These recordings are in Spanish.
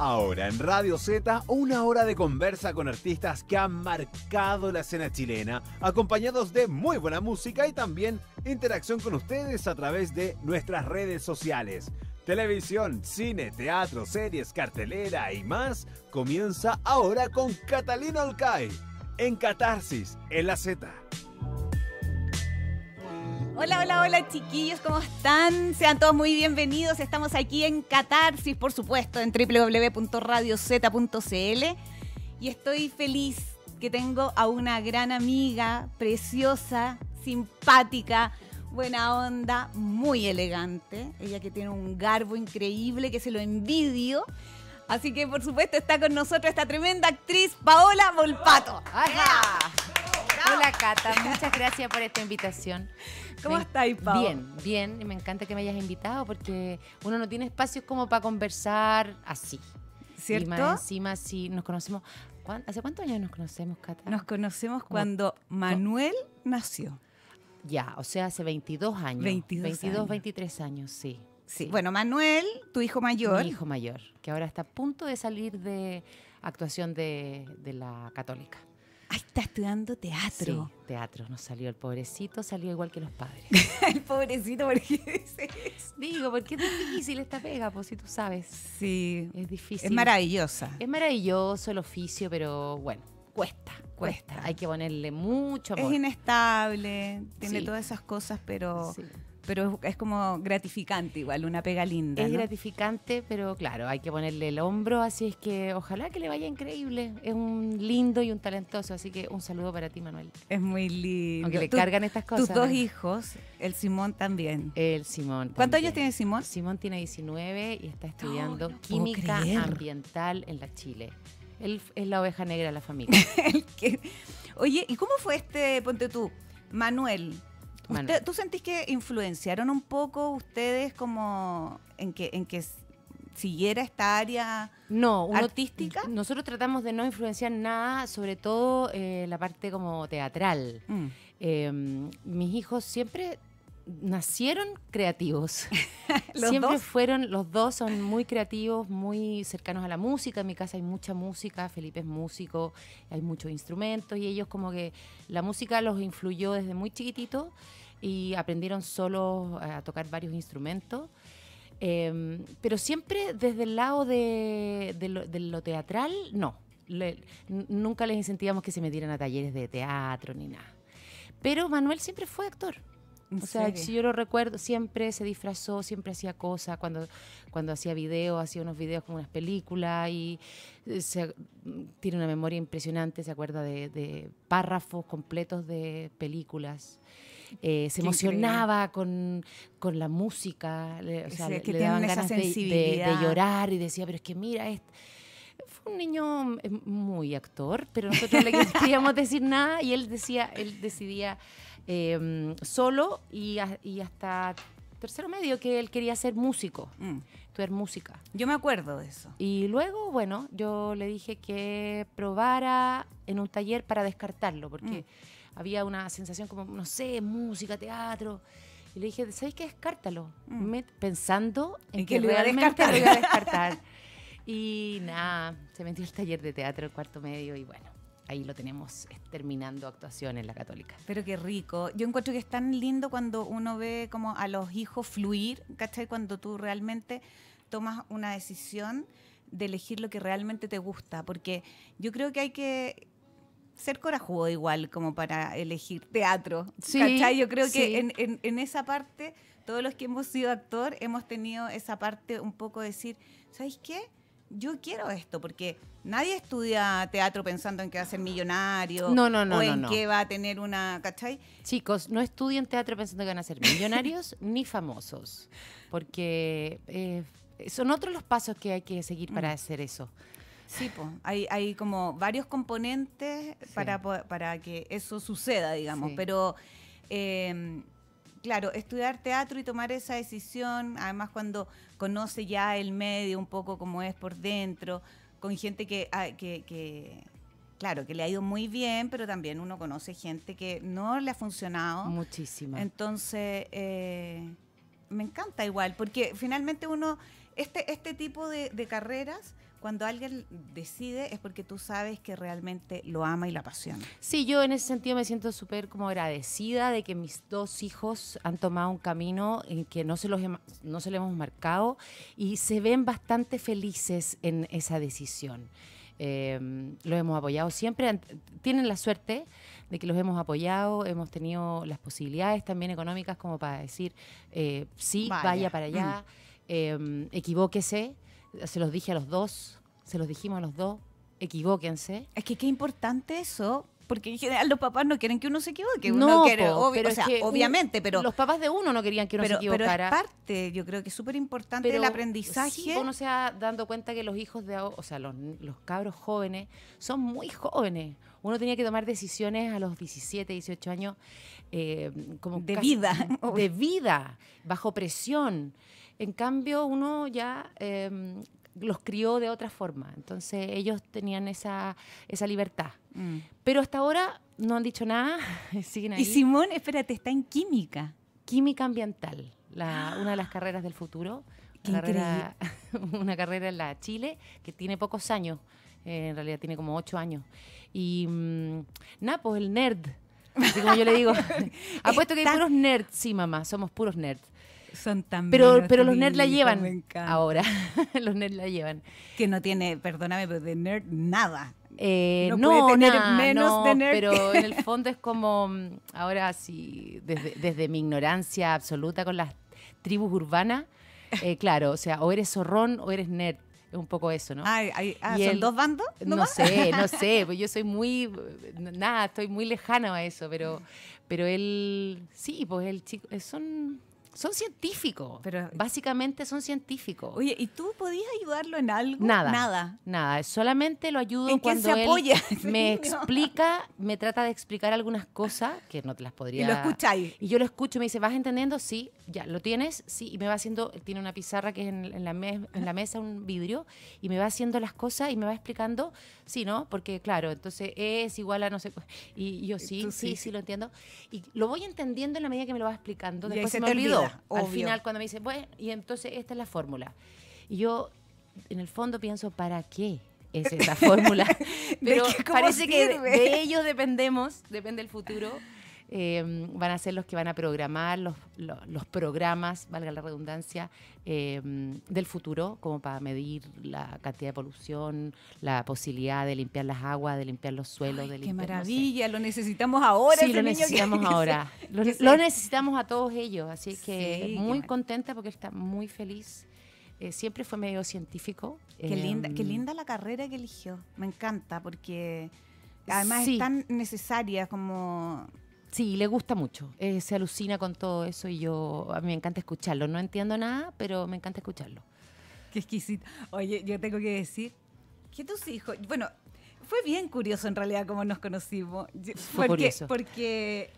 Ahora en Radio Z, una hora de conversa con artistas que han marcado la escena chilena, acompañados de muy buena música y también interacción con ustedes a través de nuestras redes sociales. Televisión, cine, teatro, series, cartelera y más comienza ahora con Catalina Olcay en Catarsis, en la Z. Hola, hola, hola chiquillos, ¿cómo están? Sean todos muy bienvenidos. Estamos aquí en Catarsis, por supuesto, en www.radioz.cl. Y estoy feliz que tengo a una gran amiga, preciosa, simpática, buena onda, muy elegante. Ella que tiene un garbo increíble que se lo envidio. Así que, por supuesto, está con nosotros esta tremenda actriz, Paola Volpato. Hola, Cata. Muchas gracias por esta invitación. ¿Cómo estás, estáis, Bien, Bien, bien. Me encanta que me hayas invitado porque uno no tiene espacios como para conversar así. ¿Cierto? Y encima, si nos conocemos. ¿Hace cuántos años nos conocemos, Cata? Nos conocemos cuando Manuel nació. Ya, o sea, hace 22 años. 22, 23 años, sí. Sí. Bueno, Manuel, tu hijo mayor. Mi hijo mayor, que ahora está a punto de salir de actuación de la católica. Ay, ah, está estudiando teatro. Sí, teatro, no salió el pobrecito, salió igual que los padres. el pobrecito, ¿por qué dices eso? Digo, porque es difícil esta pega, Por pues, si tú sabes. Sí. Es difícil. Es maravillosa. Es maravilloso el oficio, pero bueno, cuesta, cuesta. Hay que ponerle mucho amor. Es inestable, tiene todas esas cosas, pero pero es como gratificante igual, una pega linda. Es gratificante, pero claro, hay que ponerle el hombro, así es que ojalá que le vaya increíble. Es un lindo y un talentoso, así que un saludo para ti, Manuel. Es muy lindo. Aunque le cargan estas cosas. Tus dos ¿eh? hijos, el Simón también. El Simón. ¿Cuántos años tiene Simón? Simón tiene 19 y está estudiando química ambiental en la Chile. Él es la oveja negra de la familia. Oye, ¿y cómo fue este, ponte tú, Manuel? ¿Tú sentís que influenciaron un poco ustedes como en que, siguiera esta área no, Nosotros tratamos de no influenciar nada, sobre todo eh, la parte como teatral. Mm. Em, mis hijos siempre nacieron creativos. ¿Los Siempre dos? fueron, los dos son muy creativos, muy cercanos a la música. En mi casa hay mucha música, Felipe es músico, hay muchos instrumentos y ellos como que la música los influyó desde muy chiquitito y aprendieron solo a tocar varios instrumentos. Em, pero siempre desde el lado de, lo, teatral, no. nunca les incentivamos que se metieran a talleres de teatro ni nada. Pero Manuel siempre fue actor. O sea, si yo lo recuerdo, siempre se disfrazó, siempre hacía cosas. Cuando, cuando hacía videos, hacía unos videos con unas películas y eh, mm, tiene una memoria impresionante, se acuerda de, párrafos completos de películas. Eh, se emocionaba con, con, la música, o sea, le daban ganas de, llorar y decía, pero es que mira, es, fue un niño eh, muy actor, pero nosotros le queríamos decir nada y él decía, él decidía Em, solo y, hasta tercero medio que él quería ser músico, mm. música. Yo me acuerdo de eso. Y luego, bueno, yo le dije que probara en un taller para descartarlo, porque mm. había una sensación como, no sé, música, teatro. Y le dije, ¿sabes qué? Descártalo. Mm. pensando en, que, realmente lo iba a descartar. y nada, se metió el taller de teatro, el cuarto medio, y bueno ahí lo tenemos terminando actuación en la Católica. Pero qué rico. Yo encuentro que es tan lindo cuando uno ve como a los hijos fluir, ¿cachai? Cuando tú realmente tomas una decisión de elegir lo que realmente te gusta, porque yo creo que hay que ser corajudo igual como para elegir teatro. ¿cachai? Yo creo que en, esa parte, todos los que hemos sido actor hemos tenido esa parte un poco de decir, ¿sabes qué? yo quiero esto, porque nadie estudia teatro pensando en que va a ser millonario. No, no, no. O en que va a tener una, ¿cachai? Chicos, no estudien teatro pensando que van a ser millonarios ni famosos, porque eh, son otros los pasos que hay que seguir para mm. hacer eso. Sí, hay, hay como varios componentes para, para que eso suceda, digamos, pero... Eh, claro, estudiar teatro y tomar esa decisión, además cuando conoce ya el medio un poco como es por dentro, con gente ah, que, claro, que le ha ido muy bien, pero también uno conoce gente que no le ha funcionado. Muchísimo. Entonces, eh, me encanta igual, porque finalmente uno, este, este tipo de carreras cuando alguien decide es porque tú sabes que realmente lo ama y la apasiona. Sí, yo en ese sentido me siento súper como agradecida de que mis dos hijos han tomado un camino en que no se los no se hemos marcado y se ven bastante felices en esa decisión. Em, los hemos apoyado siempre, tienen la suerte de que los hemos apoyado, hemos tenido las posibilidades también económicas como para decir, eh, sí, vaya. para allá, mm. em, equivóquese, se los dije a los dos, se los dijimos a los dos, equivóquense. Es que qué importante eso, porque en general los papás no quieren que uno se equivoque. No, uno o obviamente, pero... Los papás de uno no querían que uno se equivocara. Pero es yo creo que es súper importante el aprendizaje. uno se ha dando cuenta que los hijos de o sea, los, los cabros jóvenes son muy jóvenes. Uno tenía que tomar decisiones a los 17, 18 años eh, de vida. De vida, bajo presión. En cambio, uno ya em, los crió de otra forma. Entonces ellos tenían esa, esa libertad. Mm. Pero hasta ahora no han dicho nada, Y Simón, espérate, está en química. Química ambiental, una de las carreras del futuro. una carrera en la Chile que tiene pocos años, eh, en realidad tiene como ocho años. Y mm, Napo, pues el nerd como yo le digo. Apuesto que hay puros nerds. Sí, mamá, somos puros nerds. Son tan pero pero los nerds la llevan ahora los nerds la llevan que no tiene perdóname pero de nerd nada eh, no, menos de nerd pero en el fondo es como mm, ahora sí desde, mi ignorancia absoluta con las tribus urbanas eh, claro o sea o eres zorrón o eres nerd un poco eso, ¿no? Ah, ¿Son dos bandos? No, sé, no sé, pues yo soy muy, nada, estoy muy lejana a eso, pero, pero él, sí, pues el chico, eh, son son científicos. Pero, básicamente son científicos. Oye, ¿y tú podías ayudarlo en algo? Nada. Nada. Nada. Solamente lo ayudo ¿En cuando él apoya? me explica, me trata de explicar algunas cosas que no te las podría. Y lo escucháis. Y yo lo escucho, me dice, ¿vas entendiendo? Sí, ya, ¿lo tienes? Sí. Y me va haciendo, tiene una pizarra que es en, la, en la mesa, un vidrio, y me va haciendo las cosas y me va explicando, sí, ¿no? Porque, claro, entonces es igual a no sé. Y, yo sí, sí, sí, lo entiendo. Y lo voy entendiendo en la medida que me lo va explicando. Después se me olvidó. Al final, cuando me dicen, bueno, y entonces esta es la fórmula. Y yo, en el fondo, pienso, ¿para qué? es esta fórmula. Pero parece que de, de ellos dependemos, depende el futuro Em, van a ser los que van a programar los, programas, valga la redundancia, em, del futuro, como para medir la cantidad de polución, la posibilidad de limpiar las aguas, de limpiar los suelos. de ¡Qué maravilla! Lo necesitamos ahora. Sí, lo necesitamos ahora. lo, necesitamos a todos ellos, así que muy contenta porque está muy feliz. Eh, siempre fue medio científico. Qué, em, linda, qué linda la carrera que eligió. Me encanta porque además es tan necesaria como Sí, le gusta mucho. Eh, se alucina con todo eso y yo, a mí me encanta escucharlo. No entiendo nada, pero me encanta escucharlo. Qué exquisito. Oye, yo tengo que decir que tus hijos, bueno, fue bien curioso en realidad cómo nos conocimos. fue porque, curioso. Porque,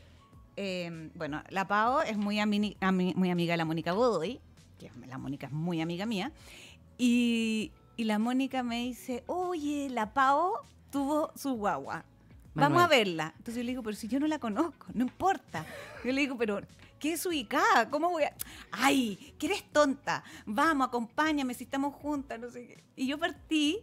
em, bueno, la Pao es muy, muy amiga de la Mónica Godoy, que la Mónica es muy amiga mía, y, y la Mónica me dice, oye, la Pao tuvo su guagua. Vamos a verla. Entonces yo le digo, pero si yo no la conozco, no importa. Yo le digo, pero qué es ubicada, ¿cómo voy a...? Ay, que eres tonta, vamos, acompáñame si estamos juntas, no sé qué. Y yo partí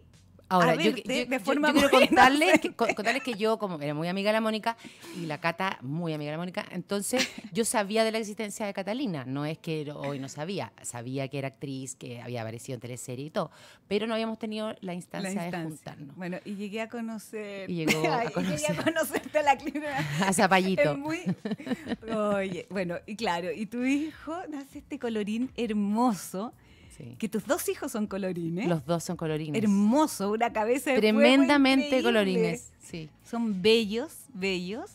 Ahora, yo, de forma quiero contarles que, que yo, como era muy amiga de la Mónica, y la Cata, muy amiga de la Mónica, entonces yo sabía de la existencia de Catalina. No es que hoy no sabía, sabía que era actriz, que había aparecido en teleserie y todo, pero no habíamos tenido la instancia, de juntarnos. Bueno, y llegué a conocer. a conocerte a la clínica. Zapallito. Oye, bueno, y claro, y tu hijo nace este colorín hermoso que tus dos hijos son colorines. Los dos son colorines. Hermoso, una cabeza de Tremendamente colorines, Son bellos, bellos.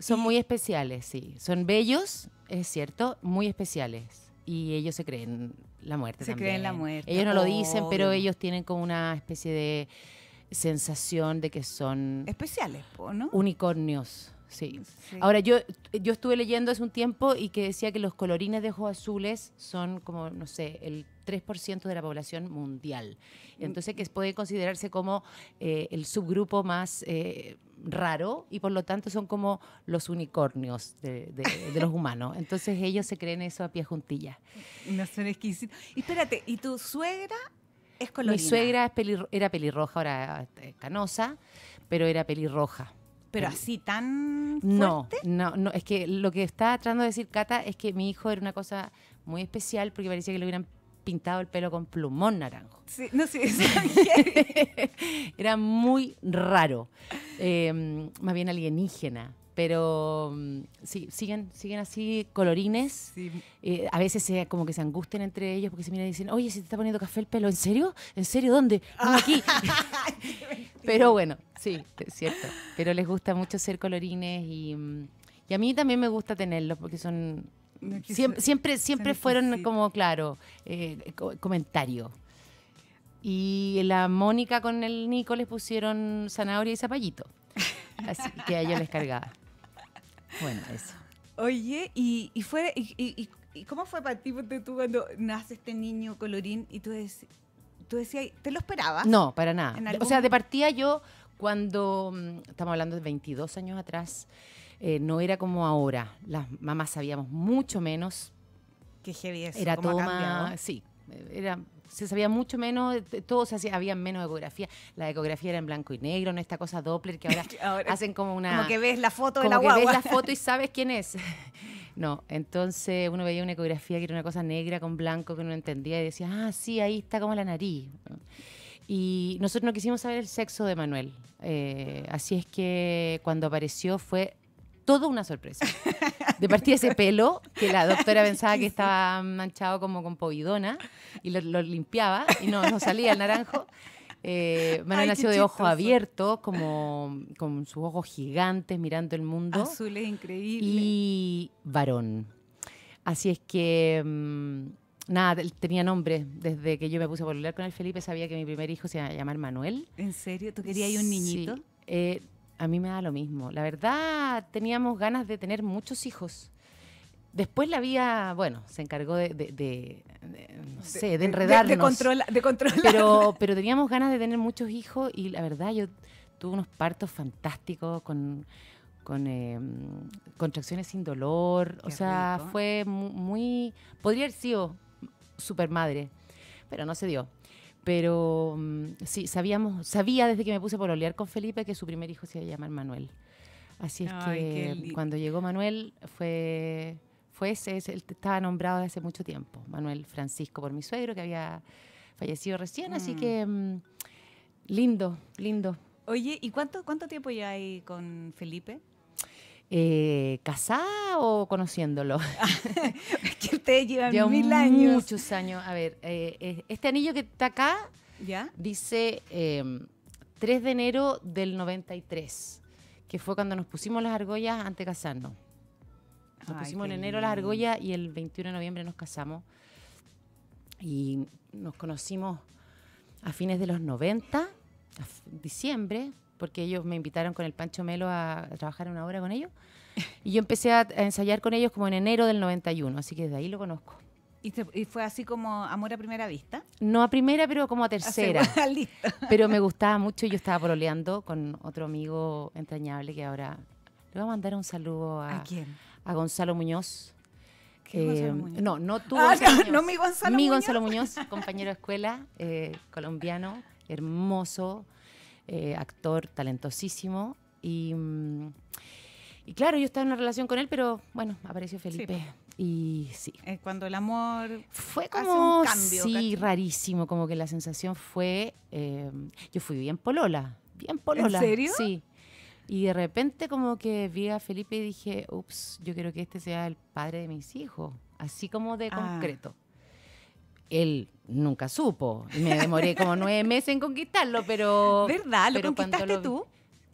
Son muy especiales, sí. Son bellos, es cierto, muy especiales. Y ellos se creen la muerte se creen la muerte. Ellos no lo dicen, pero ellos tienen como una especie de sensación de que son... Especiales, ¿no? Unicornios. Sí. Ahora, yo, yo estuve leyendo hace un tiempo y que decía que los colorines de ojos azules son como, no sé, el 3% de la población mundial. Mm. Entonces, que puede considerarse como eh, el subgrupo más eh, raro y por lo tanto son como los unicornios de, los humanos. Entonces, ellos se creen eso a pie juntilla. No son exquisitos. Y espérate, ¿y tu suegra es colorina? Mi suegra era pelirroja, ahora eh, canosa, pero era pelirroja. Pero así tan fuerte? No, no, no. Es que lo que está tratando de decir Cata es que mi hijo era una cosa muy especial porque parecía que lo hubieran pintado el pelo con plumón naranjo. Sí, no, Era muy raro, em, más bien alienígena. Pero mm, sí, siguen, siguen así colorines. Eh, a veces como que se angustian entre ellos porque se miran y dicen, oye, si te está poniendo café el pelo. ¿En serio? ¿En serio? ¿Dónde? aquí. Pero bueno, sí, es cierto. Pero les gusta mucho ser colorines y mm, a mí también me gusta tenerlos porque son siempre, siempre, fueron como, claro, eh, comentarios. Y la Mónica con el Nico les pusieron zanahoria y zapallito. Así que a ella les cargaba. Bueno, eso. Oye, y, fue, y, cómo fue para ti tú cuando nace este niño colorín y tú, tú decías, ¿te lo esperabas? No, para nada. O sea, de partida yo, cuando, mm, estamos hablando de 22 años atrás, eh, no era como ahora. Las mamás sabíamos mucho menos. Qué heavy Era todo sí, era se sabía mucho menos, eh, todos hacía había menos ecografía. La ecografía era en blanco y negro, no esta cosa Doppler que ahora, hacen como una. Como que ves la foto de la guagua. que ves la foto y sabes quién es. No, entonces uno veía una ecografía que era una cosa negra con blanco que uno entendía y decía, ah, sí, ahí está como la nariz. Y nosotros no quisimos saber el sexo de Manuel. Eh, así es que cuando apareció fue todo una sorpresa. De partir ese pelo, que la doctora pensaba que estaba manchado como con poidona y lo, limpiaba y no, salía el naranjo. Eh, Manuel nació de ojo abierto como con sus ojos gigantes mirando el mundo. Azul es increíble. Y varón. Así es que mm, nada, tenía nombre. Desde que yo me puse a volver con el Felipe, sabía que mi primer hijo se iba a llamar Manuel. ¿En serio? ¿Tú querías ir un niñito? Sí. Eh, a mí me da lo mismo. La verdad, teníamos ganas de tener muchos hijos. Después la vida, bueno, se encargó de, de, no sé, de, enredarnos. De, controlar. Pero, pero teníamos ganas de tener muchos hijos y la verdad yo tuve unos partos fantásticos con, eh, contracciones sin dolor. o sea, fue muy, muy, Podría haber sido super madre, pero no se dio. Pero mm, sí, sabíamos, sabía desde que me puse por olear con Felipe que su primer hijo se iba a llamar Manuel. Así es que mm, cuando llegó Manuel fue, fue ese, estaba nombrado desde hace mucho tiempo, Manuel Francisco, por mi suegro que había fallecido recién, así mm. que lindo, lindo. Oye, ¿y cuánto, cuánto tiempo ya hay con Felipe? Eh, ¿Casada o conociéndolo? es que ustedes llevan mil años. Muchos años. A ver, eh, eh, este anillo que está acá ¿Ya? dice 3 em, de enero del 93, que fue cuando nos pusimos las argollas antes de casarnos. Nos pusimos en enero las argollas y el 21 de noviembre nos casamos. Y nos conocimos a fines de los 90, diciembre, porque ellos me invitaron con el Pancho Melo a trabajar una obra con ellos. Y yo empecé a, ensayar con ellos como en enero del 91, así que desde ahí lo conozco. ¿Y, fue así como amor a primera vista? No a primera, pero como a tercera. Pero me gustaba mucho y yo estaba proleando con otro amigo entrañable que ahora le voy a mandar un saludo a... ¿A quién? A Gonzalo Muñoz. ¿Qué Gonzalo eh, Muñoz? No, no tú, Gonzalo Muñoz. mi Gonzalo mi Gonzalo Muñoz, compañero de escuela, eh, colombiano, hermoso, eh, actor talentosísimo. Y, mm, y, claro, yo estaba en una relación con él, pero bueno, apareció Felipe. Y sí. Eh, cuando el amor. Fue como. un cambio, sí, rarísimo. Como que la sensación fue. Em, yo fui bien polola. Bien polola. ¿En serio? Sí. Y de repente, como que vi a Felipe y dije, ups, yo quiero que este sea el padre de mis hijos. Así como de ah. concreto él nunca supo. Me demoré como nueve meses en conquistarlo, pero. ¿Verdad? ¿Lo conquistaste tú?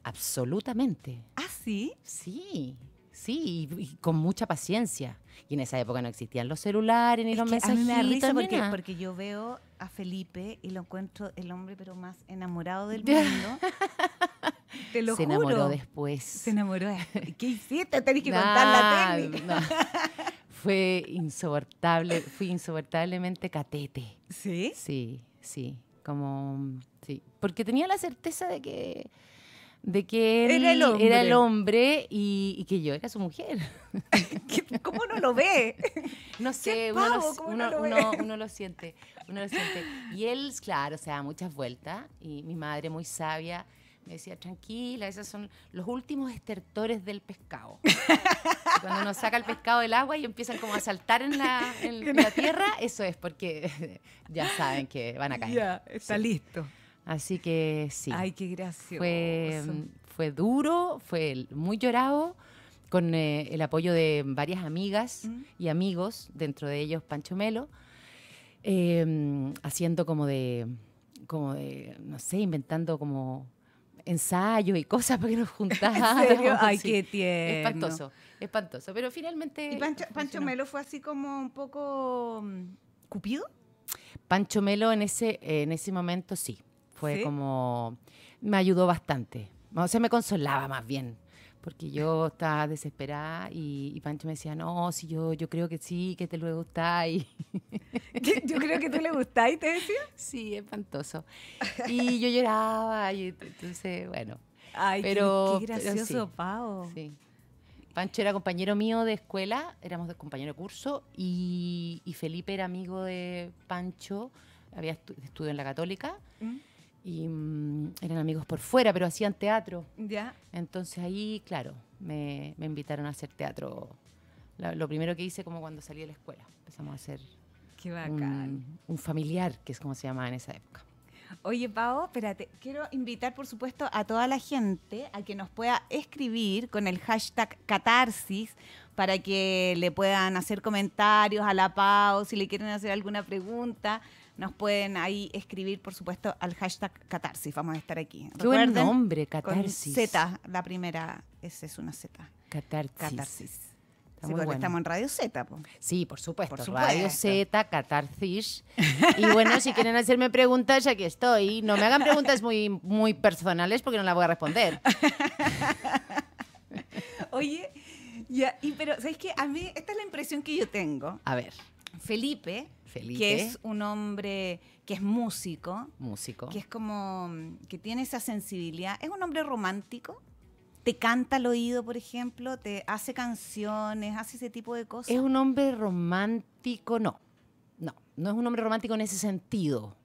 Absolutamente. ¿Ah, sí? Sí, sí, y, con mucha paciencia. Y en esa época no existían los celulares ni los mensajes. A mí me da risa porque, yo veo a Felipe y lo encuentro el hombre pero más enamorado del mundo. Te lo Se enamoró después. Se enamoró después. ¿Qué hiciste? Tenés que contar la técnica. fue insoportable, fui insoportablemente catete. ¿Sí? Sí, sí, como, sí, porque tenía la certeza de que, de que era el hombre, y, que yo era su mujer. ¿Cómo no lo ve? No sé, uno, lo, uno, siente, uno lo siente. Y él, claro, se da muchas vueltas y mi madre muy sabia me decía, tranquila, esos son los últimos estertores del pescado. Cuando uno saca el pescado del agua y empiezan como a saltar en la, tierra, eso es porque ya saben que van a caer. Ya, está listo. Así que sí. Ay, qué gracioso. Fue, fue duro, fue muy llorado, con eh, el apoyo de varias amigas mm. y amigos, dentro de ellos Pancho Melo, em, haciendo como de, como de, no sé, inventando como ensayos y cosas para que nos juntábamos. ¿En Ay, qué tierno. Espantoso, espantoso. Pero finalmente. ¿Y Pancho, Melo fue así como un poco mm, cupido? Pancho Melo en ese, en ese momento sí. Fue como. Me ayudó bastante. O sea, me consolaba más bien porque yo estaba desesperada y, Pancho me decía, no, si yo, yo creo que sí, que te lo y yo creo que tú le y te decía. Sí, espantoso. Y yo lloraba, y entonces, bueno. Ay, pero, qué, gracioso, Pau. Pancho era compañero mío de escuela, éramos de compañero de curso, y, Felipe era amigo de Pancho, había estu estudiado en la Católica. ¿Mm? y mm, eran amigos por fuera, pero hacían teatro. Ya. Entonces ahí, claro, me, invitaron a hacer teatro. lo primero que hice como cuando salí de la escuela, empezamos a hacer Un, familiar, que es como se llamaba en esa época. Oye, Pau, espérate, quiero invitar, por supuesto, a toda la gente a que nos pueda escribir con el hashtag catarsis para que le puedan hacer comentarios a la Pau, si le quieren hacer alguna pregunta nos pueden ahí escribir, por supuesto, al hashtag Catarsis. Vamos a estar aquí. Qué nombre, Catarsis. Z, la primera, esa es una Z. Catarsis. Catarsis. Sí, estamos en Radio Z. Sí, por supuesto. Radio Z, Catarsis. y bueno, si quieren hacerme preguntas, aquí estoy. No me hagan preguntas muy, muy personales porque no las voy a responder. Oye, pero ¿sabes qué? A mí esta es la impresión que yo tengo. A ver. Felipe, que es un hombre que es músico. Músico. Que es como, que tiene esa sensibilidad. Es un hombre romántico. Te canta al oído, por ejemplo, te hace canciones, hace ese tipo de cosas. Es un hombre romántico, no. No, no es un hombre romántico en ese sentido.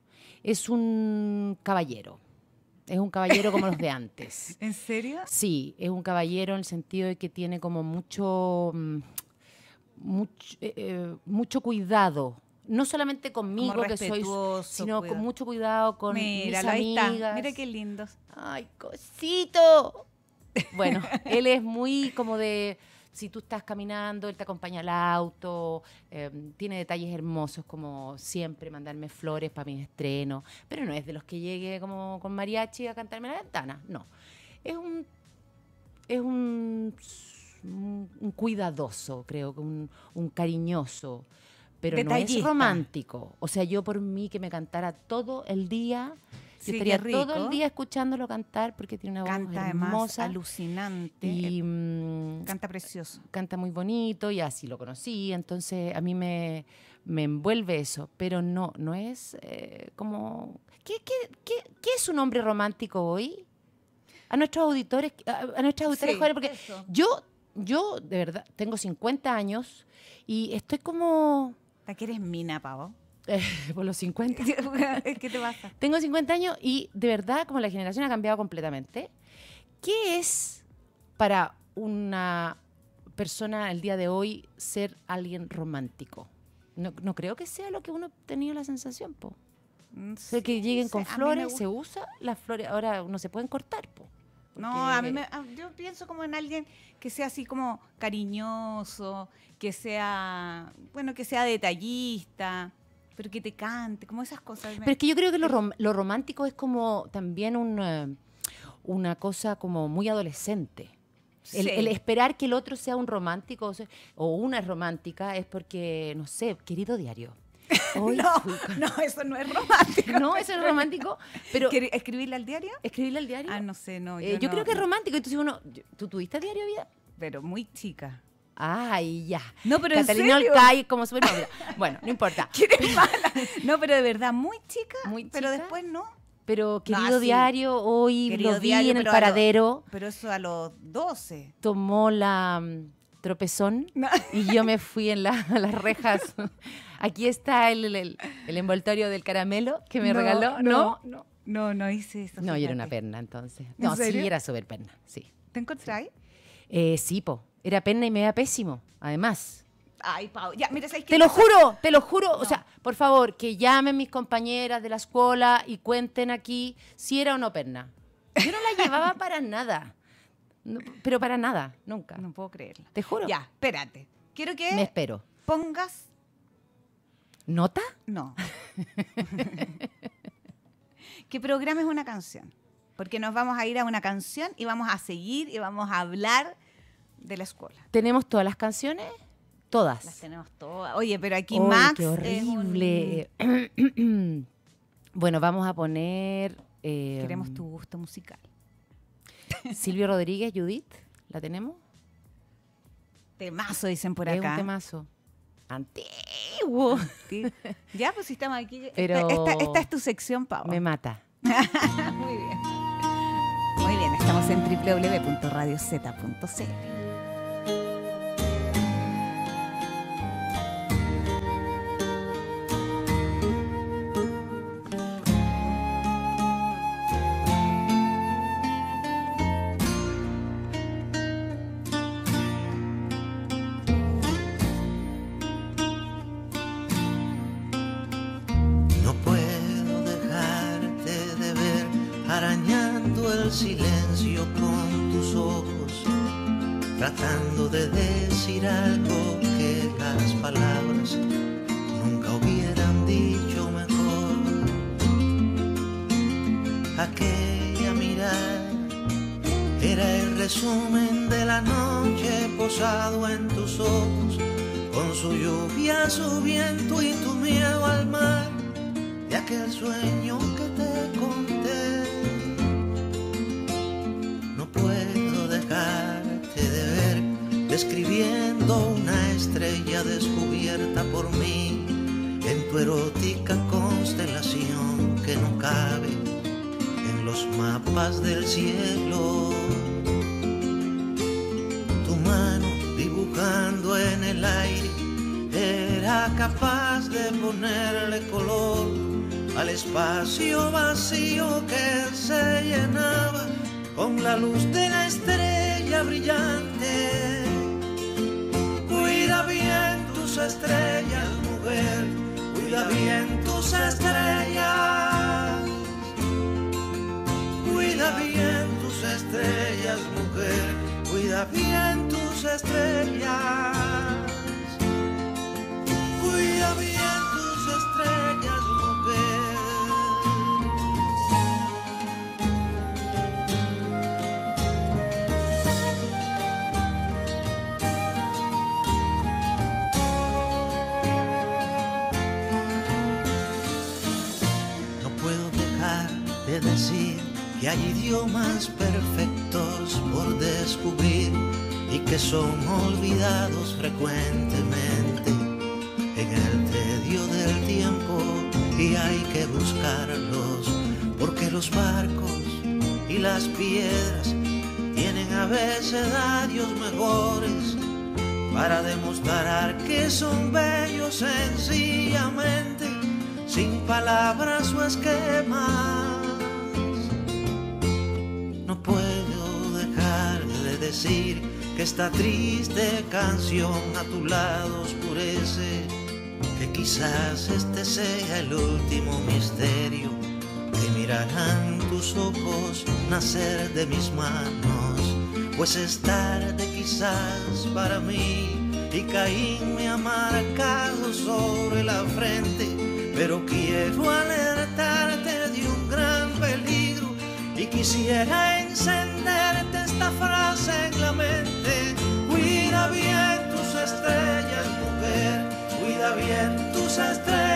Es un caballero. Es un caballero como los de antes. ¿En serio? Sí, es un caballero en el sentido de que tiene como mucho mm, mucho, eh, eh, mucho cuidado no solamente conmigo que soy, sino con mucho cuidado con mis amigas. Mira qué lindos. Ay, cosito. Bueno, él es muy como de si tú estás caminando, él te acompaña al auto, em, tiene detalles hermosos como siempre mandarme flores para mi estreno pero no es de los que llegue como con mariachi a cantarme la ventana, no. Es un es un un, cuidadoso, creo, un, un cariñoso, pero no es romántico. O sea, yo por mí que me cantara todo el día, yo estaría todo el día escuchándolo cantar porque tiene una voz hermosa, alucinante, y eh, mm, canta precioso, canta muy bonito y así lo conocí, entonces a mí me, envuelve eso, pero no, no es eh, como ¿Qué, es un hombre romántico hoy? a nuestros auditores, a, nuestros auditores porque yo yo de verdad tengo 50 años y estoy como... ¿Para qué eres mina, pavo? por los 50. ¿Qué te pasa? Tengo 50 años y de verdad como la generación ha cambiado completamente. ¿Qué es para una persona el día de hoy ser alguien romántico? No, creo que sea lo que uno tenía la sensación, po. Mm, sé que lleguen con flores, se usa las flores, ahora no se pueden cortar, po. No, a mí me, ah, yo pienso como en alguien que sea así como cariñoso, que sea, bueno, que sea detallista, pero que te cante, como esas cosas. Pero es que yo creo que lo, lo romántico es como también un, eh, una cosa como muy adolescente. El, esperar que el otro sea un romántico o una romántica es porque, no sé, querido diario. no, eso no es romántico. No, eso es romántico. Pero ¿Escribirle al diario? ¿Escribirle al diario? Ah, no sé, no. Eh, yo, creo que es romántico. Entonces uno, ¿tú tuviste diario vida? Pero muy chica. Ay, ya. No, pero Catalina en es como Bueno, no importa. No, pero de verdad, muy chica. Muy Pero después no. Pero querido diario, hoy lo vi en el paradero. pero eso a los 12. Tomó la mm, tropezón y yo me fui en las rejas. Aquí está el, envoltorio del caramelo que me regaló. No, no, no, no hice eso. No, yo era una perna entonces. no, sí, era súper perna, sí. ¿Te encontráis? Eh, sí, po. Era perna y me veía pésimo, además. Ay, ya, Te lo juro, te lo juro. O sea, por favor, que llamen mis compañeras de la escuela y cuenten aquí si era o no perna. Yo no la llevaba para nada pero para nada, nunca. No puedo creerlo. Te juro. Ya, espérate. Quiero que. Me espero. Pongas. ¿Nota? No. que programes una canción. Porque nos vamos a ir a una canción y vamos a seguir y vamos a hablar de la escuela. ¿Tenemos todas las canciones? Todas. Las tenemos todas. Oye, pero aquí Max. horrible. bueno, vamos a poner. Eh, Queremos tu gusto musical. Silvio Rodríguez, Judith, ¿la tenemos? Temazo, dicen por es un temazo. Antiguo. ya, pues si estamos aquí. Pero esta, es tu sección, Pau. Me mata. Muy bien. Muy bien, estamos en www.radioz.cl. estrella descubierta por mí en tu erótica constelación que no cabe en los mapas del cielo. Tu mano dibujando en el aire era capaz de ponerle color al espacio vacío que se llenaba con la luz de la estrella brillante estrellas, mujer, cuida bien tus estrellas. Cuida bien tus estrellas, mujer, cuida bien tus estrellas. decir que hay idiomas perfectos por descubrir y que son olvidados frecuentemente en el tedio del tiempo y hay que buscarlos porque los barcos y las piedras tienen a veces dios mejores para demostrar que son bellos sencillamente sin palabras o esquemas. decir que esta triste canción a tu lado oscurece, que quizás este sea el último misterio que mirarán tus ojos nacer de mis manos, pues es tarde quizás para mí y Caín me ha marcado sobre la frente, pero quiero alertarte de un gran peligro y quisiera encender frase en la mente, cuida bien tus estrellas, mujer, cuida bien tus estrellas.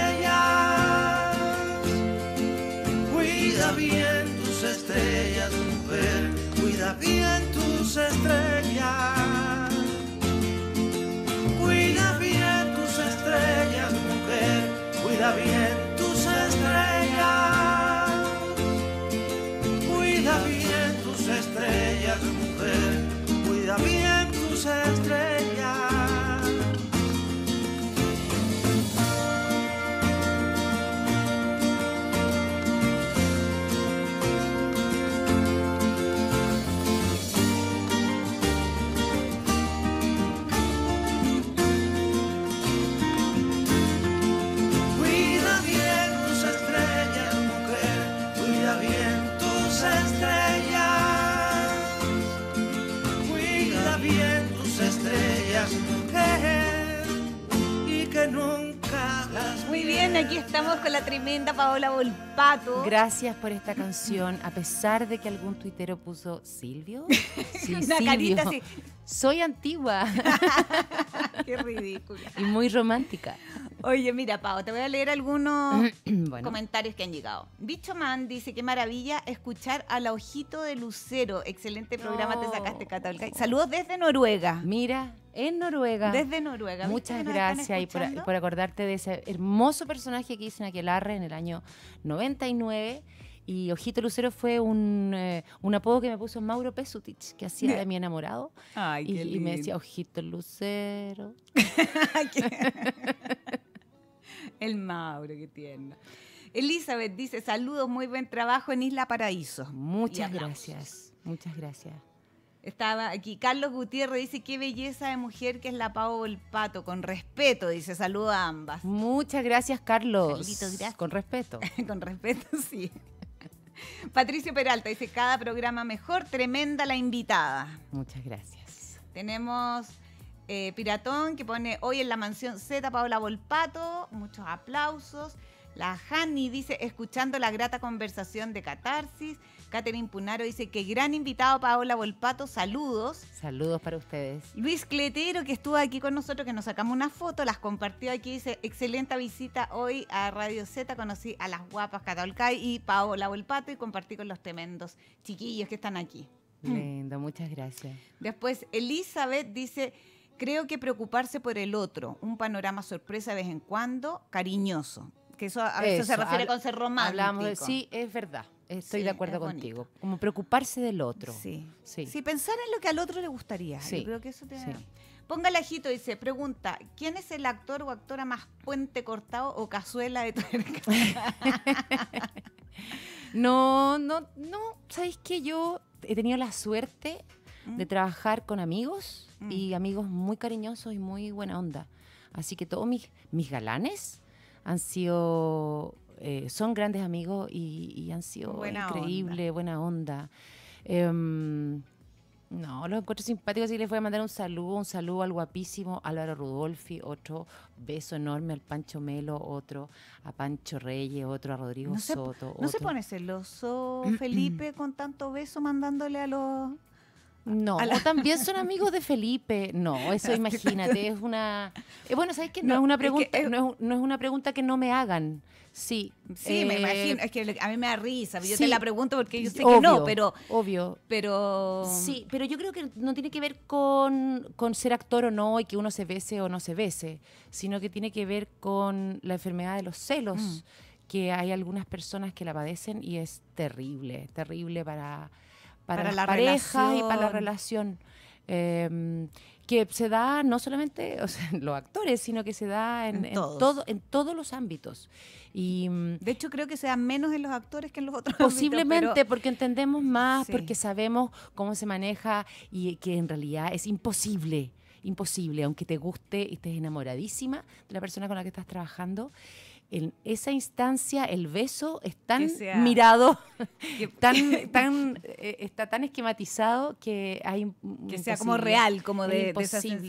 aquí estamos con la tremenda Paola Volpato. Gracias por esta canción, a pesar de que algún tuitero puso Silvio. Una carita así. Soy antigua. Qué ridícula. Y muy romántica. Oye, mira, Pau, te voy a leer algunos comentarios que han llegado. Bicho Man dice, qué maravilla escuchar al Ojito de Lucero. Excelente programa, te sacaste, Catalca. Saludos desde Noruega. Mira, en Noruega. Desde Noruega. Muchas gracias y por, acordarte de ese hermoso personaje que hizo en Aquelarre en el año 99. Y Ojito Lucero fue eh, un, apodo que me puso Mauro Pesutich, que hacía de mi enamorado. Ay, qué lindo. y me decía, Ojito Lucero. El Mauro, qué tiene. Elizabeth dice, saludos, muy buen trabajo en Isla Paraíso. Muchas gracias, muchas gracias. Estaba aquí. Carlos Gutiérrez dice, qué belleza de mujer que es la Pau el Pato. Con respeto, dice, saludo a ambas. Muchas gracias, Carlos. Con respeto. Con respeto, sí. Patricio Peralta dice, cada programa mejor, tremenda la invitada. Muchas gracias. Tenemos eh, Piratón, que pone hoy en la mansión Z, Paola Volpato, muchos aplausos. La Hanny dice, escuchando la grata conversación de Catarsis. Catherine Punaro dice qué gran invitado Paola Volpato, saludos. Saludos para ustedes. Luis Cletero, que estuvo aquí con nosotros, que nos sacamos una foto, las compartió aquí, dice, excelente visita hoy a Radio Z, conocí a las guapas Catalcay y Paola Volpato y compartí con los tremendos chiquillos que están aquí. Lindo, muchas gracias. Después Elizabeth dice, Creo que preocuparse por el otro, un panorama sorpresa de vez en cuando, cariñoso. Que eso a veces se refiere con ser romántico. sí, es verdad. Estoy de acuerdo contigo. Como preocuparse del otro. Sí. sí. Sí, pensar en lo que al otro le gustaría. Sí. creo que eso te Póngale Ponga y dice, pregunta, ¿quién es el actor o actora más puente cortado o cazuela de tuerca? no, no, no, Sabéis que Yo he tenido la suerte Mm. de trabajar con amigos mm. y amigos muy cariñosos y muy buena onda. Así que todos mis, mis galanes han sido, eh, son grandes amigos y, han sido increíble, buena onda. Em, no, los encuentro simpáticos y les voy a mandar un saludo, un saludo al guapísimo Álvaro Rudolfi, otro beso enorme al Pancho Melo, otro a Pancho Reyes, otro a Rodrigo Soto. ¿No se pone celoso Felipe con tanto beso mandándole a los no, también son amigos de Felipe. No, eso imagínate, es una... Eh, bueno, ¿sabes qué? No, es una pregunta, que, no, es, una pregunta que no me hagan. Sí. Sí, me eh, imagino. Es que a mí me da risa. Yo te la pregunto porque yo sé que no, pero... Obvio. Pero... Sí, pero yo creo que no tiene que ver con, ser actor o no y que uno se bese o no se bese, sino que tiene que ver con la enfermedad de los celos, mm. que hay algunas personas que la padecen y es terrible, terrible para para, la pareja y para la relación. Em, que se da no solamente en los actores, sino que se da en, todos. todos los ámbitos. Y, mm, de hecho, creo que se da menos en los actores que en los otros. Posiblemente, porque entendemos más, porque sabemos cómo se maneja y que en realidad es imposible, imposible, aunque te guste y estés enamoradísima de la persona con la que estás trabajando en esa instancia el beso es tan mirado, tan, tan, eh, está tan esquematizado que hay... Que sea como real, como de, sensación.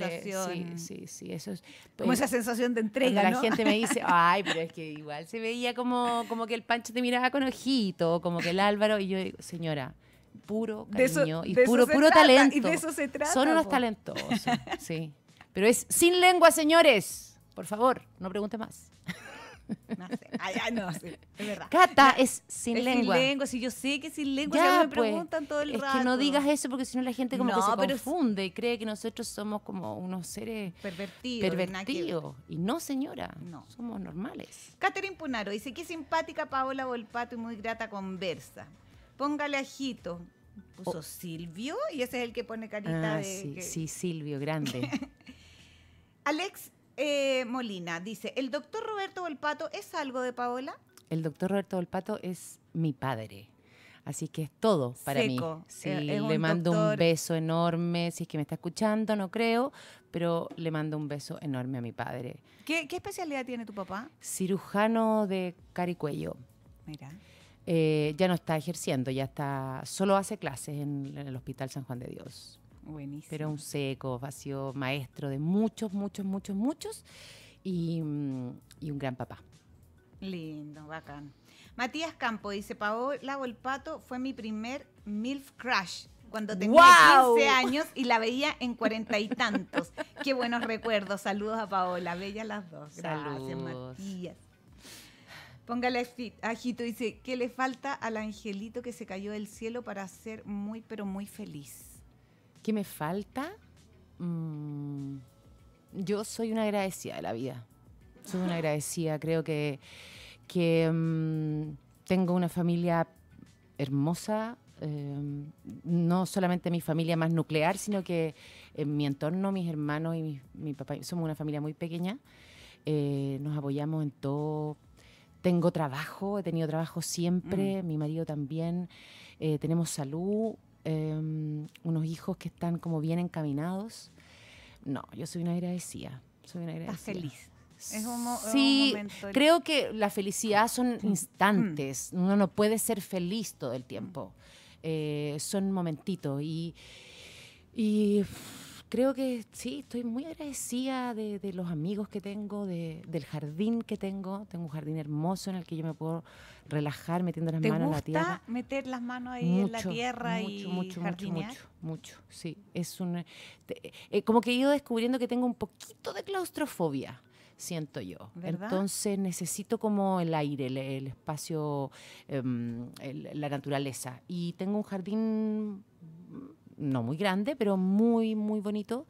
Sí, sí, sí, eso es, Como pues esa sensación de entrega, La gente me dice, ay, pero es que igual se veía como, como que el Pancho te miraba con ojito, como que el Álvaro, y yo digo, señora, puro cariño y puro, puro talento. Y de eso se trata. Son unos talentosos, sí. Pero es sin lengua, señores. Por favor, no pregunte más. No no sé. Ah, es verdad. Cata es sin lengua. Sin lengua. Si yo sé que sin lengua, me pues. preguntan todo el rato. que no digas eso porque si no la gente como que se confunde y cree que nosotros somos como unos seres pervertidos. Y no, señora. Somos normales. Catherine Punaro dice: Qué simpática Paola Volpato y muy grata conversa. Póngale ajito. Puso oh. Silvio y ese es el que pone carita ah, de. Sí, sí, Silvio, grande. Alex eh, Molina dice, ¿el doctor Roberto Volpato es algo de Paola? El doctor Roberto Volpato es mi padre. Así que es todo para mí. Eh, le mando un beso enorme. Si es que me está escuchando, no creo, pero le mando un beso enorme a mi padre. ¿Qué, especialidad tiene tu papá? Cirujano de Caricuello. cuello. Mira. Eh, ya no está ejerciendo, ya está, solo hace clases en el Hospital San Juan de Dios. Buenísimo. Pero un seco, vacío, maestro de muchos, muchos, muchos, muchos mm, y, un gran papá. Lindo, bacán. Matías Campo dice, Paola Volpato fue mi primer MILF Crush cuando tenía 15 años y la veía en cuarenta y tantos. Qué buenos recuerdos. Saludos a Paola, bella las dos. Saludos. Gracias, Matías. Póngale ajito, dice, ¿qué le falta al angelito que se cayó del cielo para ser muy, pero muy feliz? ¿Qué me falta? Mm, yo soy una agradecida de la vida. Soy una agradecida. Creo que, mm, tengo una familia hermosa. Eh, no solamente mi familia más nuclear, sino que en eh, mi entorno, mis hermanos y mi, papá, somos una familia muy pequeña. Eh, nos apoyamos en todo. Tengo trabajo, he tenido trabajo siempre, mm. mi marido también. tenemos salud, Em, unos hijos que están como bien encaminados. No, yo soy una agradecida. Soy una agradecida. feliz. Es un sí, creo que la felicidad son mm. instantes. Mm. Uno no puede ser feliz todo el tiempo. Mm. Eh, son momentitos y, y creo que sí, estoy muy agradecida de, los amigos que tengo, del jardín que tengo. Tengo un jardín hermoso en el que yo me puedo relajar metiendo las manos en la tierra. meter las manos ahí en la tierra mucho, y mucho, mucho, mucho, mucho, sí. Es un, eh, como que he ido descubriendo que tengo un poquito de claustrofobia siento yo. Entonces necesito como el aire, el, espacio, em, la naturaleza. Y tengo un jardín no muy grande, pero muy, muy bonito.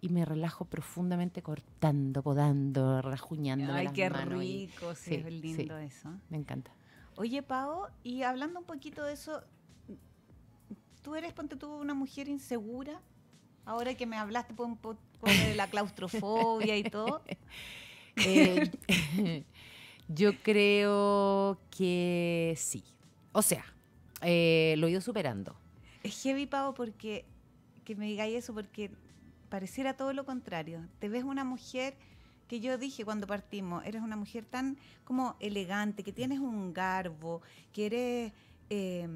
Y me relajo profundamente cortando, podando, rajuñando. Ay, qué rico, sí, es lindo eso. Me encanta. Oye, Pau, y hablando un poquito de eso, ¿tú eres, ponte tú, una mujer insegura? Ahora que me hablaste por un poco de la claustrofobia y todo. Eh, yo creo que sí. O sea, eh, lo he ido superando. Es heavy, Pavo, porque que me digáis eso, porque pareciera todo lo contrario. Te ves una mujer que yo dije cuando partimos, eres una mujer tan como elegante, que tienes un garbo, que eres... Eh,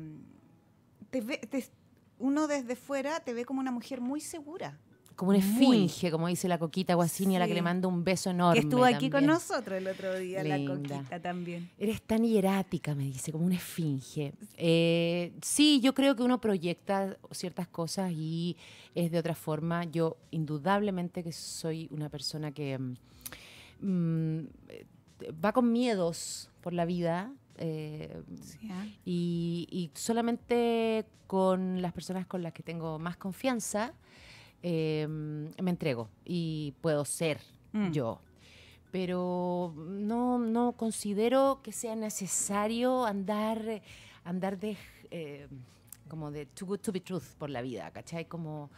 uno desde fuera te ve como una mujer muy segura como una esfinge, como dice la Coquita Guasini, a la que le mando un beso enorme. Que estuvo aquí con nosotros el otro día, la Coquita también. Eres tan hierática, me dice, como una esfinge. Eh, sí, yo creo que uno proyecta ciertas cosas y es de otra forma. Yo indudablemente que soy una persona que mm, mm, va con miedos por la vida, eh, ¿ah? y, solamente con las personas con las que tengo más confianza Em, me entrego y puedo ser mm. yo. Pero no, no considero que sea necesario andar, andar de, eh, como de too good to be truth por la vida, ¿cachai? Como,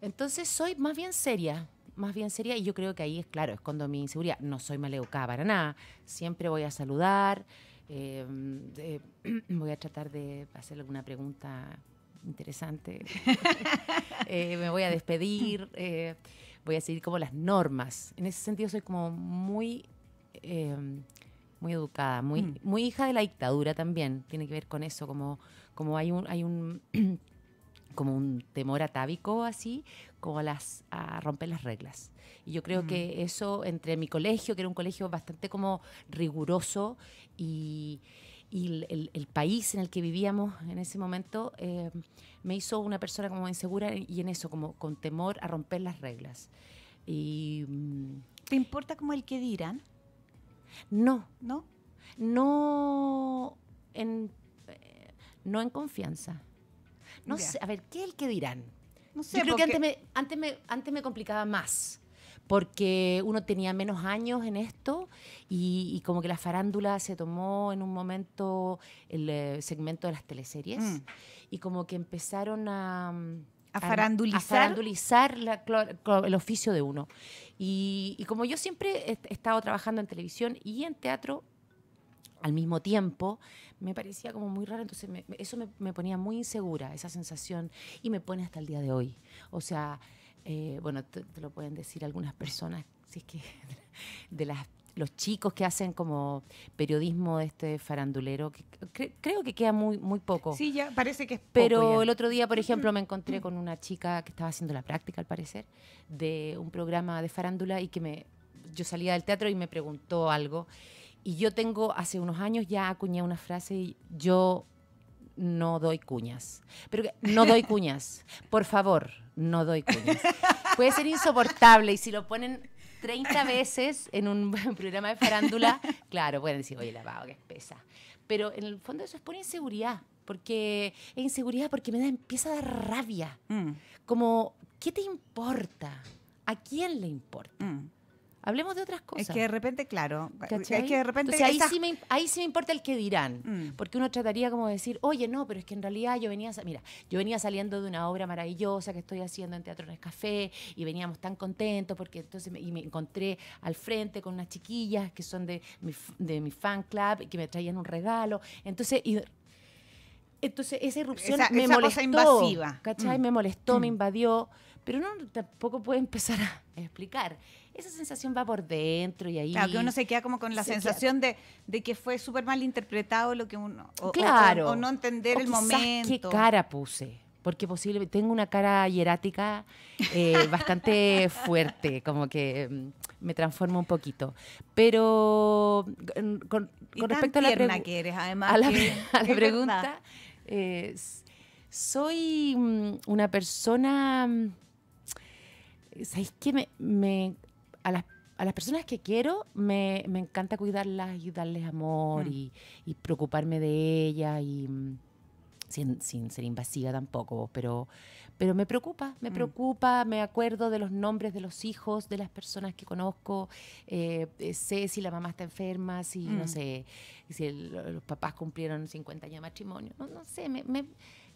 entonces soy más bien seria, más bien seria y yo creo que ahí es claro, es cuando mi inseguridad. No soy maleducada para nada, siempre voy a saludar, em, voy a tratar de hacer alguna pregunta interesante. Eh, me voy a despedir, eh, voy a seguir como las normas. En ese sentido soy como muy, eh, muy educada, muy, mm. muy hija de la dictadura también. Tiene que ver con eso, como, como hay un... Hay un como un temor atávico así, como a, las, a romper las reglas. Y yo creo mm. que eso entre mi colegio, que era un colegio bastante como riguroso y, y el, país en el que vivíamos en ese momento eh, me hizo una persona como insegura y en eso, como con temor a romper las reglas. Y, mm, ¿Te importa como el que dirán? No. ¿No? No en, eh, no en confianza. No sé, a ver, ¿qué es el que dirán? Yo creo que antes me, antes, me, antes me complicaba más porque uno tenía menos años en esto y, como que la farándula se tomó en un momento el eh, segmento de las teleseries mm. y como que empezaron a... Mm, a farandulizar. el oficio de uno. Y, como yo siempre he estado trabajando en televisión y en teatro, al mismo tiempo, me parecía como muy raro, entonces eso me, me, ponía muy insegura, esa sensación, y me pone hasta el día de hoy. O sea, eh, bueno, te, lo pueden decir algunas personas, si es que de las, los chicos que hacen como periodismo de este farandulero, que creo que queda muy, muy poco. Sí, ya parece que es Pero el otro día, por ejemplo, me encontré con una chica que estaba haciendo la práctica, al parecer, de un programa de farándula y que me, yo salía del teatro y me preguntó algo. Y yo tengo, hace unos años ya acuñé una frase, y yo no doy cuñas. Pero no doy cuñas. Por favor, no doy cuñas. Puede ser insoportable y si lo ponen 30 veces en un programa de farándula, claro, pueden decir, oye, la vago, que pesa. Pero en el fondo eso es por inseguridad. Porque es inseguridad porque me da, empieza a dar rabia. Mm. Como, ¿qué te importa? ¿A quién le importa? Mm. Hablemos de otras cosas. Es que de repente, claro. Es que de repente. ahí, sí me, importa el que dirán. Mm. Porque uno trataría como decir, oye, no, pero es que en realidad yo venía. Mira, yo venía saliendo de una obra maravillosa que estoy haciendo en Teatro Nescafé y veníamos tan contentos porque entonces me, y me encontré al frente con unas chiquillas que son de mi, de mi fan club que me traían un regalo. Entonces, entonces esa irrupción me esa molestó. Cosa invasiva. ¿Cachai? Mm. Me molestó, me mm. invadió pero uno tampoco puede empezar a explicar. Esa sensación va por dentro y ahí... Claro, que uno se queda como con la sensación de, que fue súper mal interpretado lo que uno... claro. O, no entender el momento. qué cara puse. Porque posiblemente tengo una cara hierática eh, bastante fuerte, como que mm, me transformo un poquito. Pero con, respecto a la pregunta... que eres, además. A la, pregunta, eh, soy mm, una persona mm, ¿sabéis que me, a, las, personas que quiero me, encanta cuidarlas y darles amor mm. y, preocuparme de ellas y mm, sin, sin, ser invasiva tampoco, pero, pero me preocupa, me mm. preocupa, me acuerdo de los nombres de los hijos, de las personas que conozco, eh, eh, sé si la mamá está enferma, si no sé, si los papás cumplieron 50 años de matrimonio, no, sé, me